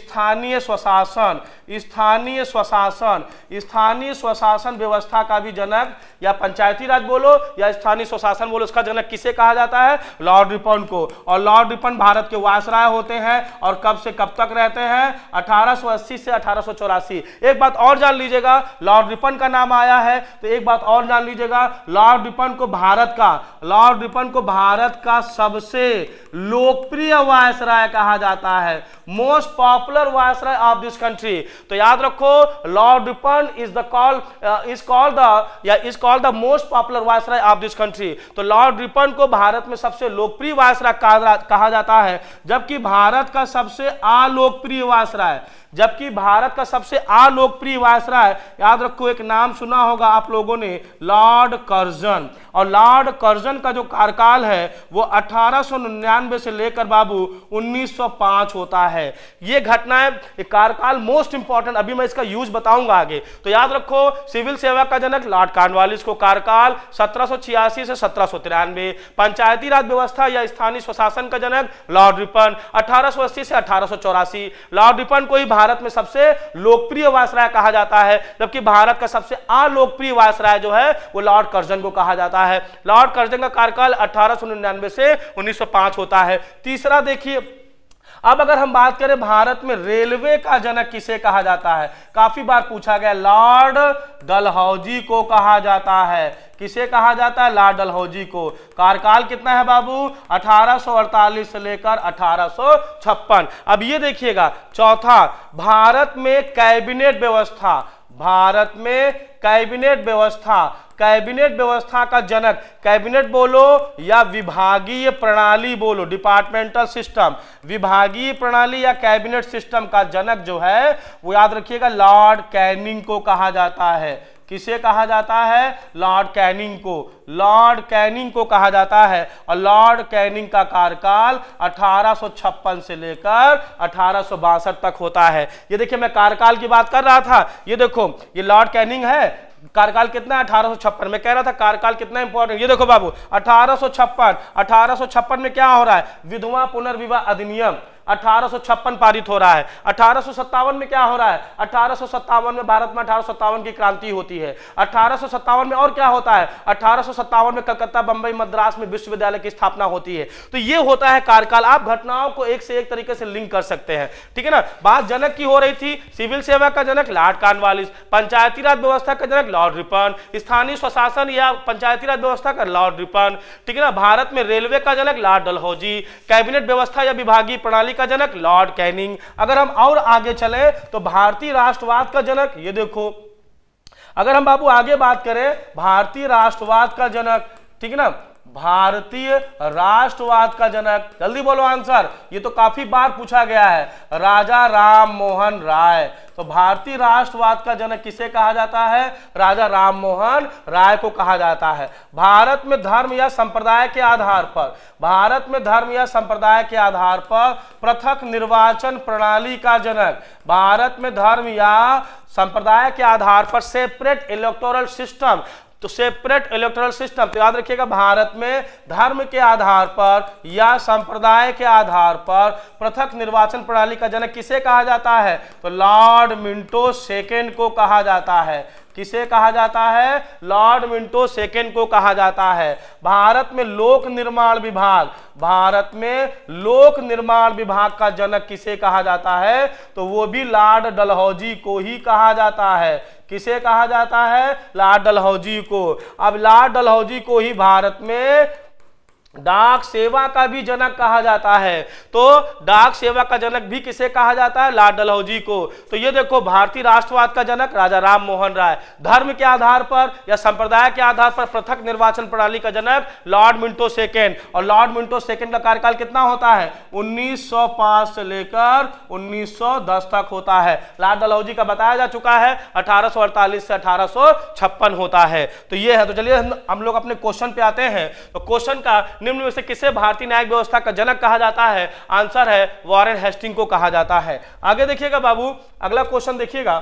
स्थानीय स्वशासन स्थानीय स्वशासन स्थानीय स्वशासन व्यवस्था का भी जनक या पंचायती राज बोलो या स्थानीय स्वशासन बोलो उसका जनक किसे कहा जाता है लॉर्ड रिपन को और लॉर्ड रिपन भारत के वायसराय होते हैं और कब से कब तक रहते हैं 1880 से अठारह एक बात और जान लीजिएगा लॉर्ड रिपन का नाम आया है तो एक बात और जान लीजिएगा लॉर्ड रिपन को भारत का लॉर्ड रिपन को भारत का सबसे लोकप्रिय वायसराय कहा जाता है most popular viceroy of this country तो याद रखो Lord Ripon is the call is call the या is call the most popular viceroy of this country तो लॉर्ड रिपन को भारत में सबसे सबसे लोकप्रिय वायसराय कहा जाता है जबकि भारत का सबसे अलोकप्रिय वायसराय है जबकि भारत का सबसे अलोकप्रिय वायसराय याद रखो एक नाम सुना होगा आप लोगों ने लॉर्ड कर्जन और लॉर्ड कर्जन का जो कार्यकाल है वो अठारह से लेकर बाबू 1905 होता है ये है कार्यकाल मोस्ट इंपॉर्टेंट अभी मैं इसका यूज बताऊंगा आगे तो याद रखो सिविल सेवा का जनक लॉर्ड कार्नवालिस को कार्यकाल सत्रह से सत्रह पंचायती राज व्यवस्था या स्थानीय स्वशासन का जनक लॉर्ड रिपन अठारह से अठारह लॉर्ड रिपन को ही भारत में सबसे लोकप्रिय वायसराय कहा जाता है जबकि भारत का सबसे अलोकप्रिय वायसराय जो है वो लॉर्ड कर्जन को कहा जाता है लॉर्ड कर्जन का कार्यकाल अठारह से उन्नीस होता है तीसरा देखिए अब अगर हम बात करें भारत में रेलवे का जनक किसे कहा जाता है काफी बार पूछा गया लॉर्ड डलहौजी को कहा जाता है किसे कहा जाता है लाल डलहौजी को कार्यकाल कितना है बाबू 1848 से लेकर अठारह अब ये देखिएगा चौथा भारत में कैबिनेट व्यवस्था भारत में कैबिनेट व्यवस्था कैबिनेट व्यवस्था का जनक कैबिनेट बोलो या विभागीय प्रणाली बोलो डिपार्टमेंटल सिस्टम विभागीय प्रणाली या कैबिनेट सिस्टम का जनक जो है वो याद रखिएगा लॉर्ड कैनिंग को कहा जाता है किसे कहा जाता है लॉर्ड कैनिंग को लॉर्ड कैनिंग को कहा जाता है और लॉर्ड कैनिंग का कार्यकाल 1856 से लेकर अठारह तक होता है ये देखिए मैं कार्यकाल की बात कर रहा था ये देखो ये लॉर्ड कैनिंग है कार्यकाल कितना है अठारह में कह रहा था कार्यकाल कितना इंपॉर्टेंट ये देखो बाबू अठारह सौ में क्या हो रहा है विधवा पुनर्विवाह अधिनियम 1856 पारित हो रहा है अठारह में क्या हो रहा है अठारह में भारत में अठारह की क्रांति होती है अठारह में और क्या होता है अठारह में कलकत्ता बंबई मद्रास में विश्वविद्यालय की स्थापना होती है तो ये होता है कार्यकाल आप घटनाओं को एक से एक तरीके से लिंक कर सकते हैं ठीक है ना बात जनक की हो रही थी सिविल सेवा का जनक लॉर्ड कार्नवालिस पंचायती राज व्यवस्था का जनक लॉर्ड रिपन स्थानीय स्वशासन या पंचायती राज व्यवस्था का लॉर्ड रिपन ठीक है ना भारत में रेलवे का जनक लॉर्ड डलहौजी कैबिनेट व्यवस्था या विभागीय प्रणाली का जनक लॉर्ड कैनिंग अगर हम और आगे चले तो भारतीय राष्ट्रवाद का जनक ये देखो अगर हम बाबू आगे बात करें भारतीय राष्ट्रवाद का जनक ठीक है ना भारतीय राष्ट्रवाद का जनक जल्दी बोलो आंसर ये तो काफी बार पूछा गया है राजा राम मोहन राय तो भारतीय राष्ट्रवाद का जनक किसे कहा जाता है राजा राम मोहन राय को कहा जाता है भारत में धर्म या संप्रदाय के आधार पर भारत में धर्म या संप्रदाय के आधार पर पृथक निर्वाचन प्रणाली का जनक भारत में धर्म या संप्रदाय के आधार पर सेपरेट इलेक्टोरल सिस्टम तो सेपरेट इलेक्ट्रल सिस्टम तो याद रखिएगा भारत में धर्म के आधार पर या संप्रदाय के आधार पर पृथक निर्वाचन प्रणाली का जनक किसे कहा जाता है तो लॉर्ड मिंटो सेकेंड को कहा जाता है किसे कहा जाता है लॉर्ड मिंटो सेकेंड को कहा जाता है भारत में लोक निर्माण विभाग भारत में लोक निर्माण विभाग का जनक किसे कहा जाता है तो वो भी लॉर्ड डलहौजी को ही कहा जाता है किसे कहा जाता है लाड डलहौजी को अब लाड डलहौजी को ही भारत में डाक सेवा का भी जनक कहा जाता है तो डाक सेवा का जनक भी किसे कहा जाता है लाल डलहौजी को तो ये देखो भारतीय राष्ट्रवाद का जनक राजा राम मोहन राय धर्म के आधार पर या संप्रदाय के आधार पर पृथक निर्वाचन प्रणाली का जनक लॉर्ड मिंटो सेकेंड और लॉर्ड मिंटो सेकेंड का कार्यकाल कितना होता है 1905 से लेकर 1910 तक होता है लाल डलहौजी का बताया जा चुका है अठारह से अठारह होता है तो ये है तो चलिए हम लोग अपने क्वेश्चन पे आते हैं तो क्वेश्चन का निम्न में से किसे भारतीय न्यायिक व्यवस्था का जनक कहा जाता है आंसर है वॉरेन हेस्टिंग को कहा जाता है आगे देखिएगा बाबू अगला क्वेश्चन देखिएगा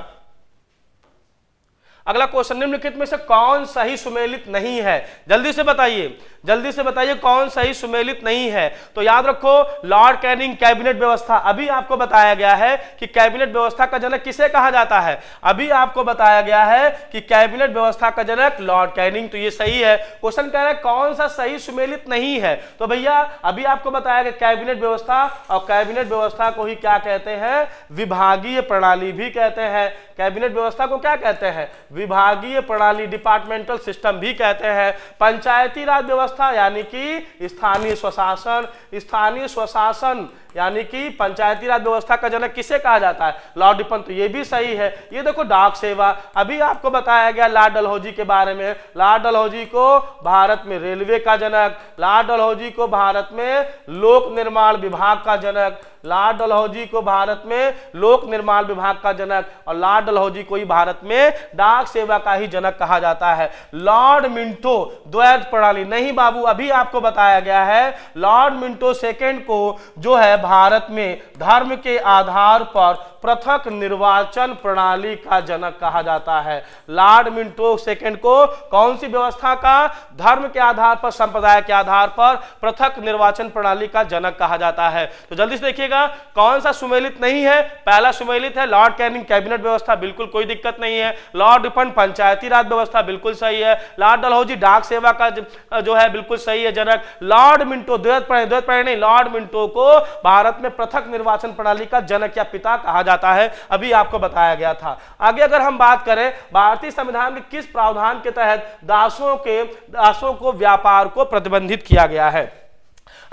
अगला क्वेश्चन निम्नलिखित में से कौन सही सुमेलित नहीं है जल्दी से बताइए जल्दी से बताइए कौन सही सुमेलित नहीं है तो याद रखो लॉर्ड कैनिंग कैबिनेट व्यवस्था अभी आपको बताया गया है कि कैबिनेट व्यवस्था का जनक किसे कहा जाता है अभी आपको बताया गया है कि कैबिनेट व्यवस्था का जनक लॉर्ड कैनिंग तो ये सही है क्वेश्चन कह रहा है कौन सा सही सुमेलित नहीं है तो भैया अभी आपको बताया गया कैबिनेट व्यवस्था और कैबिनेट व्यवस्था को ही क्या कहते हैं विभागीय प्रणाली भी कहते हैं कैबिनेट व्यवस्था को क्या कहते हैं विभागीय प्रणाली डिपार्टमेंटल सिस्टम भी कहते हैं पंचायती राज व्यवस्था यानी कि स्थानीय स्वशासन स्थानीय स्वशासन यानी कि पंचायती राज व्यवस्था का जनक किसे कहा जाता है लॉर्ड डिपन तो ये भी सही है ये देखो डाक सेवा अभी आपको बताया गया लाल डलहौजी के बारे में लाल डलहौजी को भारत में रेलवे का जनक लाल डलहौजी को भारत में लोक निर्माण विभाग का जनक लाल डलहौजी को भारत में लोक निर्माण विभाग का जनक और लाल डलहौजी को ही भारत में डाक सेवा का ही जनक कहा जाता है लॉर्ड मिंटो द्वैत प्रणाली नहीं बाबू अभी आपको बताया गया है लॉर्ड मिंटो सेकेंड को जो है भारत में धर्म के आधार पर पृथक निर्वाचन प्रणाली का जनक कहा जाता है लॉर्ड मिंटो सेकंड को कौन सी व्यवस्था का धर्म के आधार पर संप्रदाय के आधार पर पृथक निर्वाचन प्रणाली का जनक कहा जाता है तो जल्दी से देखिएगा कौन सा सुमेलित नहीं है पहला सुमेलित है लॉर्ड कैनिंग कैबिनेट व्यवस्था बिल्कुल कोई दिक्कत नहीं है लॉर्ड रिपन पंचायती राज व्यवस्था बिल्कुल सही है लॉर्ड डलहौजी डाक सेवा का जो है बिल्कुल सही है जनक लॉर्ड मिंटो द्वैत द्वैत नहीं लॉर्ड मिंटो को भारत में पृथक निर्वाचन प्रणाली का जनक या पिता कहा जाता है अभी आपको बताया गया था आगे अगर हम बात करें भारतीय संविधान के किस प्रावधान के तहत दासों के दासों को व्यापार को प्रतिबंधित किया गया है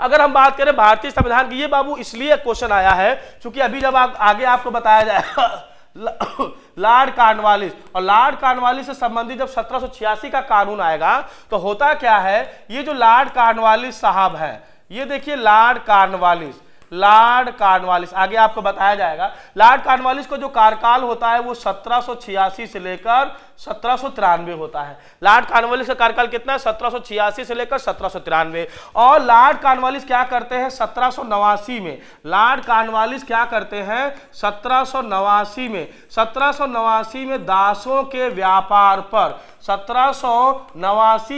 अगर हम बात करें भारतीय संविधान की ये बाबू इसलिए क्वेश्चन आया है क्योंकि अभी जब आग, आगे आपको बताया जाए लॉर्ड कार्नवालिस और लॉर्ड कार्नवालिस से संबंधित जब सत्रह का कानून आएगा तो होता क्या है ये जो लॉर्ड कार्नवालिस साहब है ये देखिए लॉर्ड कार्नवालिस लॉर्ड कार्नवालिस आगे आपको बताया जाएगा लॉर्ड कार्नवालिस को जो कार्यकाल होता है वो सत्रह से लेकर सत्रह होता है लॉर्ड कार्नवालिस का कार्यकाल कितना है सत्रह से लेकर सत्रह और लॉर्ड कार्नवालिस क्या करते हैं सत्रह में लॉर्ड कार्नवालिस क्या करते हैं सत्रह में सत्रह में दासों के व्यापार पर सत्रह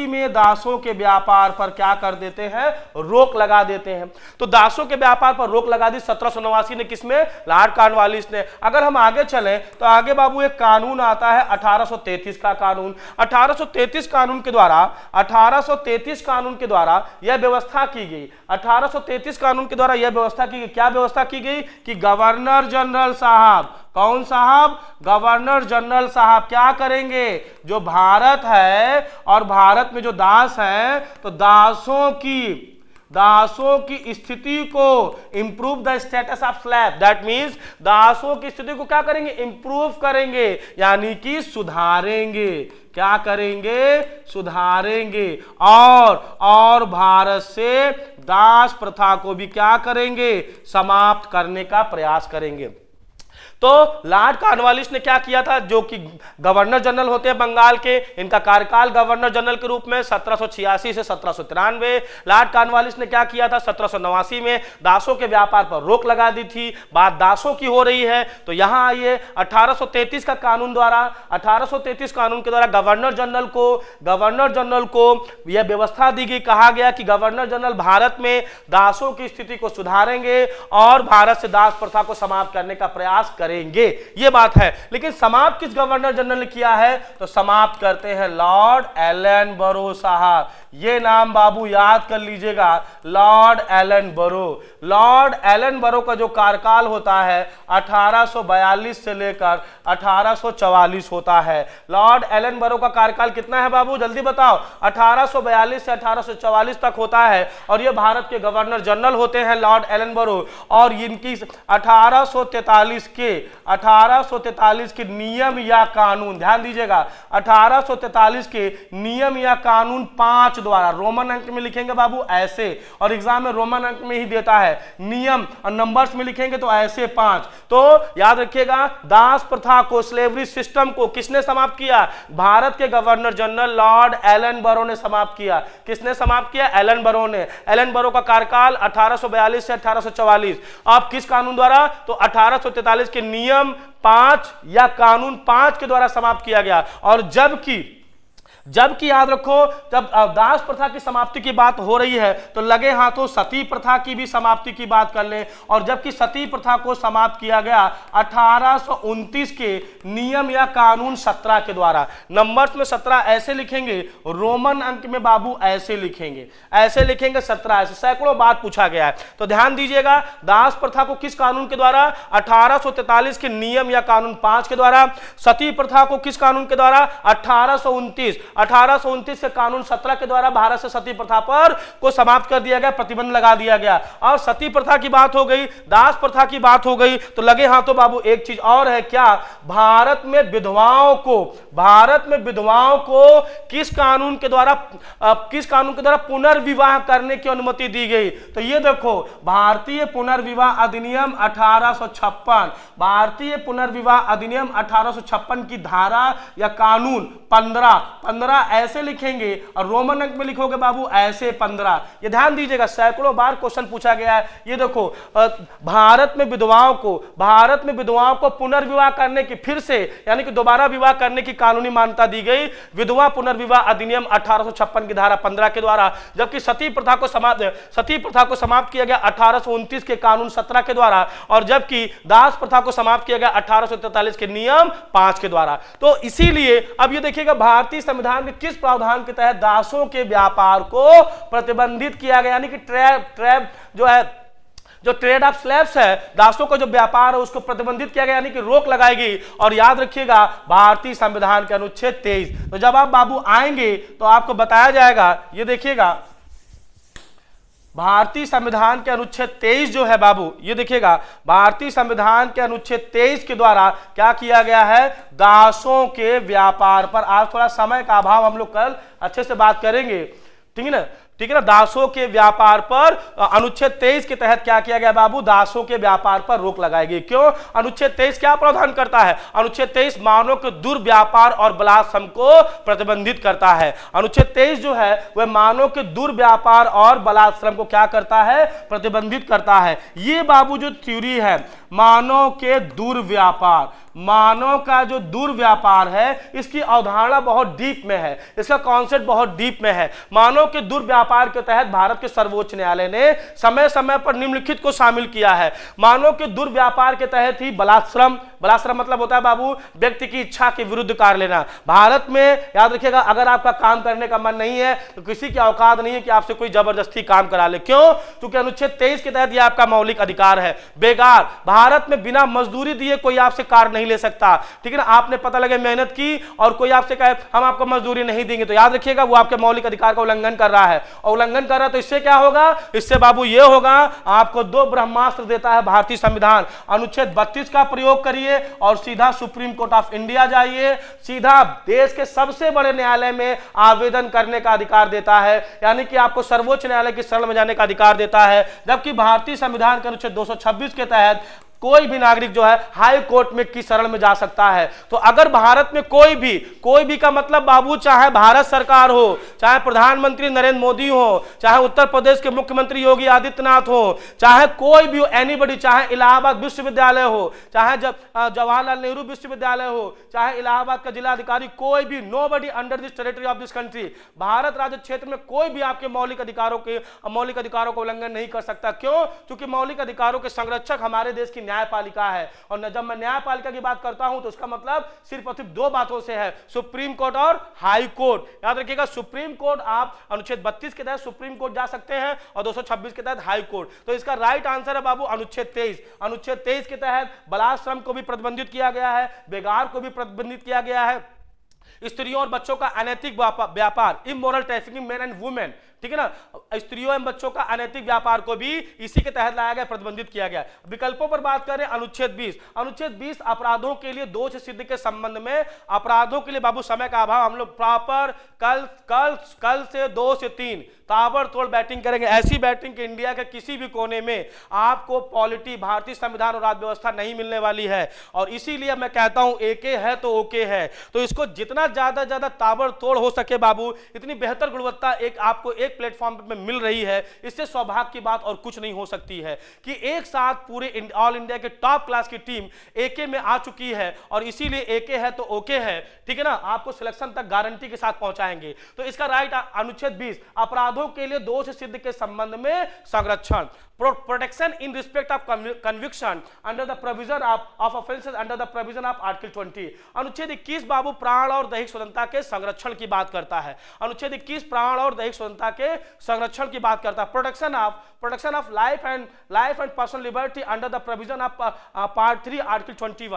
में दासों के व्यापार पर क्या कर देते हैं रोक लगा देते हैं तो दासों के व्यापार पर रोक लगा दी सत्रह ने किसमें लॉर्ड कार्नवालिस ने अगर हम आगे चलें तो आगे बाबू एक कानून आता है अठारह 1833 का कानून 1833 कानून के द्वारा 1833 कानून के द्वारा यह व्यवस्था की गई 1833 कानून के द्वारा यह व्यवस्था की गई क्या व्यवस्था की गई कि गवर्नर जनरल साहब कौन साहब गवर्नर जनरल साहब क्या करेंगे जो भारत है और भारत में जो दास हैं तो दासों की दासों की स्थिति को improve the status of slave that means दासों की स्थिति को क्या करेंगे इंप्रूव करेंगे यानी कि सुधारेंगे क्या करेंगे सुधारेंगे और और भारत से दास प्रथा को भी क्या करेंगे समाप्त करने का प्रयास करेंगे तो लॉर्ड कार्नवालिस ने क्या किया था जो कि गवर्नर जनरल होते हैं बंगाल के इनका कार्यकाल गवर्नर जनरल के रूप में सत्रह से सत्रह लॉर्ड कार्नवालिस ने क्या किया था सत्रह में दासों के व्यापार पर रोक लगा दी थी बात दासों की हो रही है तो यहां आइए 1833 का कानून द्वारा 1833 कानून के द्वारा गवर्नर जनरल को गवर्नर जनरल को यह व्यवस्था दी गई कहा गया कि गवर्नर जनरल भारत में दासों की स्थिति को सुधारेंगे और भारत से दास प्रथा को समाप्त करने का प्रयास करें करेंगे ये बात है लेकिन समाप्त किस गवर्नर जनरल ने किया है तो समाप्त करते हैं लॉर्ड एलन बरो साहब ये नाम बाबू याद कर लीजिएगा Lord Ellenborough Lord Ellenborough का जो कार्यकाल होता है 1842 से लेकर 1844 होता है लॉर्ड एलन बरो का कार्यकाल कितना है बाबू जल्दी बताओ 1842 से 1844 तक होता है और ये भारत के गवर्नर जनरल होते हैं लॉर्ड एलन बरो और इनकी 1843 के 1843 के नियम या कानून ध्यान दीजिएगा अठारह के नियम या कानून पांच द्वारा रोमन अंक में लिखेंगे बाबू ऐसे और एग्जाम में रोमन अंक में ही देता है नियम और नंबर्स में लिखेंगे तो ऐसे पांच तो याद रखिएगा दास प्रथा को स्लेवरी सिस्टम को किसने समाप्त किया भारत के गवर्नर जनरल लॉर्ड एलन बरो ने समाप्त किया किसने समाप्त किया एलन बरो ने एलन बरो का कार्यकाल अठारह से अठारह अब किस कानून द्वारा तो अठारह के नियम पांच या कानून पांच के द्वारा समाप्त किया गया और जबकि जबकि याद रखो जब दास प्रथा की समाप्ति की बात हो रही है तो लगे हाथों सती प्रथा की भी समाप्ति की बात कर लें और जबकि सती प्रथा को समाप्त किया गया अठारह के नियम या कानून सत्रह के द्वारा नंबर्स में सत्रह ऐसे लिखेंगे रोमन अंक में बाबू ऐसे लिखेंगे ऐसे लिखेंगे सत्रह ऐसे सैकड़ों बात पूछा गया है तो ध्यान दीजिएगा दास प्रथा को किस कानून के द्वारा अठारह के नियम या कानून पांच के द्वारा सती प्रथा को किस कानून के द्वारा अठारह के कानून के द्वारा भारत से सती प्रथा पर को समाप्त कर दिया गया प्रतिबंध लगा दिया गया और सती प्रथा की बात हो गई दास प्रथा की बात हो गई तो लगे हाथों बाबू एक चीज और है क्या भारत में विधवाओं को भारत में विधवाओं को किस कानून के द्वारा किस कानून के द्वारा पुनर्विवाह करने की अनुमति दी गई तो ये देखो भारतीय पुनर्विवाह अधिनियम अठारह भारतीय पुनर्विवाह अधिनियम अठारह की धारा या कानून पंद्रह पंद्रह ऐसे लिखेंगे और रोमन अंक में लिखोगे बाबू ऐसे पंद्रह ये ध्यान दीजिएगा सैकड़ों बार क्वेश्चन पूछा गया है ये देखो भारत में विधवाओं को भारत में विधवाओं को पुनर्विवाह करने की फिर से यानी कि दोबारा विवाह करने की कानूनी मान्यता दी गई विधवा पुनर्विवाह अधिनियम अठारह की धारा पंद्रह के द्वारा जबकि सती प्रथा को समाप्त सती प्रथा को समाप्त किया गया अठारह के कानून सत्रह के द्वारा और जबकि दास प्रथा को समाप्त किया गया अठारह के नियम पांच के द्वारा तो इसीलिए अब ये देखिएगा भारतीय संविधान संविधान के किस प्रावधान के तहत दासों के व्यापार को प्रतिबंधित किया गया यानी कि ट्रैप ट्रैप जो है जो ट्रेड ऑफ स्लैब्स है दासों का जो व्यापार है उसको प्रतिबंधित किया गया यानी कि रोक लगाएगी और याद रखिएगा भारतीय संविधान के अनुच्छेद 23 तो जब आप बाबू आएंगे तो आपको बताया जाएगा ये देखिएगा भारतीय संविधान के अनुच्छेद 23 जो है बाबू ये देखिएगा भारतीय संविधान के अनुच्छेद 23 के द्वारा क्या किया गया है दासों के व्यापार पर आज थोड़ा समय का अभाव हम लोग कल अच्छे से बात करेंगे ठीक है ना ठीक है ना दासों के व्यापार पर अनुच्छेद तेईस के तहत क्या किया गया बाबू दासों के व्यापार पर रोक लगाएगी क्यों अनुच्छेद तेईस क्या प्रावधान करता है अनुच्छेद तेईस मानव के दुर्व्यापार और बलाश्रम को प्रतिबंधित करता है अनुच्छेद तेईस जो है वह मानव के दुर्व्यापार और बलाश्रम को क्या करता है प्रतिबंधित करता है ये बाबू जो थ्यूरी है मानव के दुर्व्यापार मानव का जो दुर्व्यापार है इसकी अवधारणा बहुत डीप में है इसका कॉन्सेप्ट बहुत डीप में है मानव के दुर्व्यापार के तहत भारत के सर्वोच्च न्यायालय ने समय समय पर निम्नलिखित को शामिल किया है मानव के दुर्व्यापार के तहत ही बलाश्रम बलाश्रम मतलब होता है बाबू व्यक्ति की इच्छा के विरुद्ध कार्य लेना भारत में याद रखिएगा अगर आपका काम करने का मन नहीं है तो किसी की औकात नहीं है कि आपसे कोई जबरदस्ती काम करा ले क्यों क्योंकि अनुच्छेद तेईस के तहत यह आपका मौलिक अधिकार है बेकार भारत में बिना मजदूरी दिए कोई आपसे कार्य नहीं नहीं ले सकता ठीक है ना आपने पता लगे मेहनत की और कोई आपसे कहे हम आपको मजदूरी नहीं देंगे तो याद रखिएगा वो आपके मौलिक अधिकार का उल्लंघन कर रहा है और उल्लंघन कर रहा है तो इससे क्या होगा इससे बाबू ये होगा आपको दो ब्रह्मास्त्र देता है भारतीय संविधान अनुच्छेद बत्तीस का प्रयोग करिए और सीधा सुप्रीम कोर्ट ऑफ इंडिया जाइए सीधा देश के सबसे बड़े न्यायालय में आवेदन करने का अधिकार देता है यानी कि आपको सर्वोच्च न्यायालय की शरण में जाने का अधिकार देता है जबकि भारतीय संविधान के अनुच्छेद दो के तहत कोई भी नागरिक जो है हाई कोर्ट में किस शरण में जा सकता है तो अगर भारत में कोई भी कोई भी का मतलब बाबू चाहे भारत सरकार हो चाहे प्रधानमंत्री नरेंद्र मोदी हो चाहे उत्तर प्रदेश के मुख्यमंत्री योगी आदित्यनाथ हो चाहे कोई भी एनी चाहे इलाहाबाद विश्वविद्यालय हो चाहे जवाहरलाल नेहरू विश्वविद्यालय हो चाहे इलाहाबाद का जिलाधिकारी कोई भी no under this territory of this country Bharat राज्य क्षेत्र में कोई भी आपके मौलिक अधिकारों के मौलिक अधिकारों का उल्लंघन नहीं कर सकता क्यों क्योंकि मौलिक अधिकारों के संरक्षक हमारे देश की न्यायपालिका है और जब मैं न्यायपालिका की बात करता हूं तो उसका मतलब सिर्फ और सिर्फ दो बातों से है सुप्रीम कोर्ट और हाई कोर्ट याद रखिएगा सुप्रीम कोर्ट आप अनुच्छेद बत्तीस के तहत सुप्रीम कोर्ट जा सकते हैं और दो के तहत हाई कोर्ट तो इसका राइट आंसर है बाबू अनुच्छेद तेईस अनुच्छेद तेईस के तहत बलाश्रम को भी प्रतिबंधित किया गया है बेगार को भी प्रतिबंधित किया गया है स्त्रियों और बच्चों का अनैतिक व्यापार immoral trafficking men and women ठीक है ना स्त्रियों एवं बच्चों का अनैतिक व्यापार को भी इसी के तहत लाया गया प्रतिबंधित किया गया विकल्पों पर बात करें अनुच्छेद बीस अनुच्छेद बीस अपराधों के लिए दोष सिद्ध के संबंध में अपराधों के लिए बाबू समय का अभाव हम लोग प्रॉपर कल कल कल से दो से तीन ताबड़तोड़ बैटिंग करेंगे ऐसी बैटिंग के इंडिया के किसी भी कोने में आपको पॉलिटी भारतीय संविधान और राजव्यवस्था नहीं मिलने वाली है और इसीलिए मैं कहता हूं एके है तो ओके है तो इसको जितना ज्यादा ज्यादा ताबड़तोड़ हो सके बाबू इतनी बेहतर गुणवत्ता एक आपको एक प्लेटफॉर्म में मिल रही है इससे सौभाग्य की बात और कुछ नहीं हो सकती है कि एक साथ पूरे ऑल इंडिया के टॉप क्लास की टीम एके में आ चुकी है और इसीलिए एके है तो ओके है ठीक है ना आपको सिलेक्शन तक गारंटी के साथ पहुंचाएंगे तो इसका राइट अनुच्छेद बीस अपराधों अपराधों के लिए दोष सिद्ध के संबंध में संरक्षण protection in respect of conviction under the provision of offences under the provision of article 20 अनुच्छेद 21 बाबू प्राण और दैहिक स्वतंत्रता के संरक्षण की बात करता है अनुच्छेद 21 प्राण और दैहिक स्वतंत्रता के संरक्षण की बात करता है protection of protection of life and life and personal liberty under the provision of part three article twenty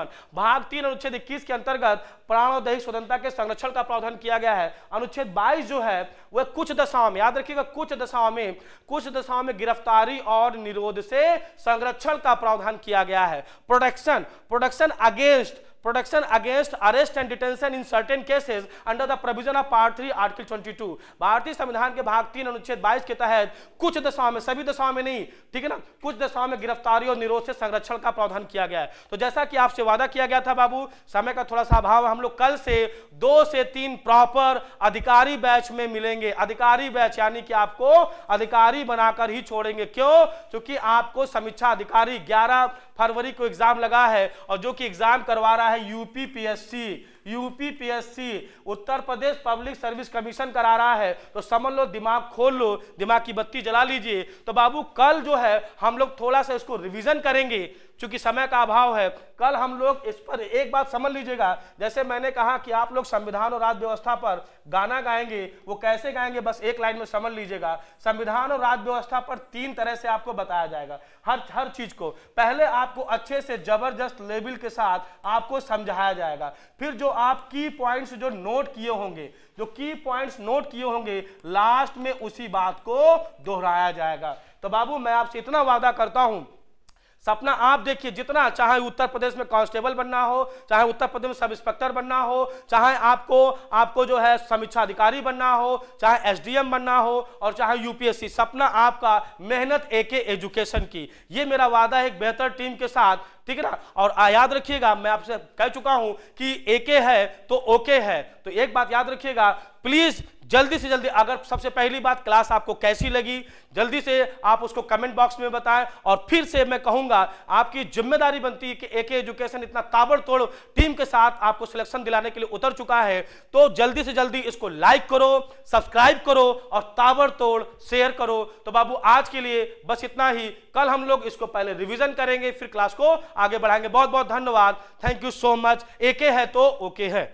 भाग तीन अनुच्छेद इक्कीस के अंतर्गत प्राण और दैहिक स्वतंत्रता के संरक्षण का प्रावधान किया गया है अनुच्छेद बाईस जो है वह कुछ दशाओं में याद रखिएगा कुछ दशाओं में कुछ दशाओं में गिरफ्तारी और निरोध से संरक्षण का प्रावधान किया गया है production production against protection against arrest and detention in certain cases under the provision of part 3 article 22 भारतीय संविधान के भाग तीन अनुच्छेद 22 के तहत कुछ दशाओं में सभी दशाओं में नहीं ठीक है ना कुछ दशाओं में गिरफ्तारी और निरोध से संरक्षण का प्रावधान किया गया है तो जैसा कि आपसे वादा किया गया था बाबू समय का थोड़ा सा अभाव हम लोग कल से दो से तीन प्रॉपर अधिकारी बैच में मिलेंगे अधिकारी बैच यानी कि आपको अधिकारी बनाकर ही छोड़ेंगे क्यों क्योंकि आपको समीक्षा अधिकारी ग्यारह फरवरी को एग्जाम लगा है और जो कि एग्जाम करवा रहा है UPPSC UPPSC Uttar Pradesh public service commission करा रहा है तो समझ लो दिमाग खोल लो दिमाग की बत्ती जला लीजिए तो बाबू कल जो है हम लोग थोड़ा सा इसको रिविजन करेंगे चूंकि समय का अभाव है कल हम लोग इस पर एक बात समझ लीजिएगा जैसे मैंने कहा कि आप लोग संविधान और राज्य व्यवस्था पर गाना गाएंगे वो कैसे गाएंगे बस एक लाइन में समझ लीजिएगा संविधान और राज्य व्यवस्था पर तीन तरह से आपको बताया जाएगा हर हर चीज को पहले आपको अच्छे से जबरदस्त लेवल के साथ आपको समझाया जाएगा फिर जो आप की पॉइंट्स जो नोट किए होंगे जो की पॉइंट्स नोट किए होंगे लास्ट में उसी बात को दोहराया जाएगा तो बाबू मैं आपसे इतना वादा करता हूं सपना आप देखिए जितना चाहे उत्तर प्रदेश में कांस्टेबल बनना हो चाहे उत्तर प्रदेश में सब इंस्पेक्टर बनना हो चाहे आपको आपको जो है समीक्षा अधिकारी बनना हो चाहे एसडीएम बनना हो और चाहे यूपीएससी सपना आपका मेहनत के एजुकेशन की ये मेरा वादा है एक बेहतर टीम के साथ ठीक है ना और याद रखिएगा मैं आपसे कह चुका हूं कि एके है तो ओके है तो एक बात याद रखिएगा प्लीज जल्दी से जल्दी अगर सबसे पहली बात क्लास आपको कैसी लगी जल्दी से आप उसको कमेंट बॉक्स में बताएं और फिर से मैं कहूंगा आपकी जिम्मेदारी बनती है कि एक एजुकेशन इतना ताबड़तोड़ टीम के साथ आपको सिलेक्शन दिलाने के लिए उतर चुका है तो जल्दी से जल्दी इसको लाइक करो सब्सक्राइब करो और ताबड़तोड़ शेयर करो तो बाबू आज के लिए बस इतना ही कल हम लोग इसको पहले रिविजन करेंगे फिर क्लास को आगे बढ़ाएंगे बहुत बहुत धन्यवाद थैंक यू सो मच एके है तो ओके है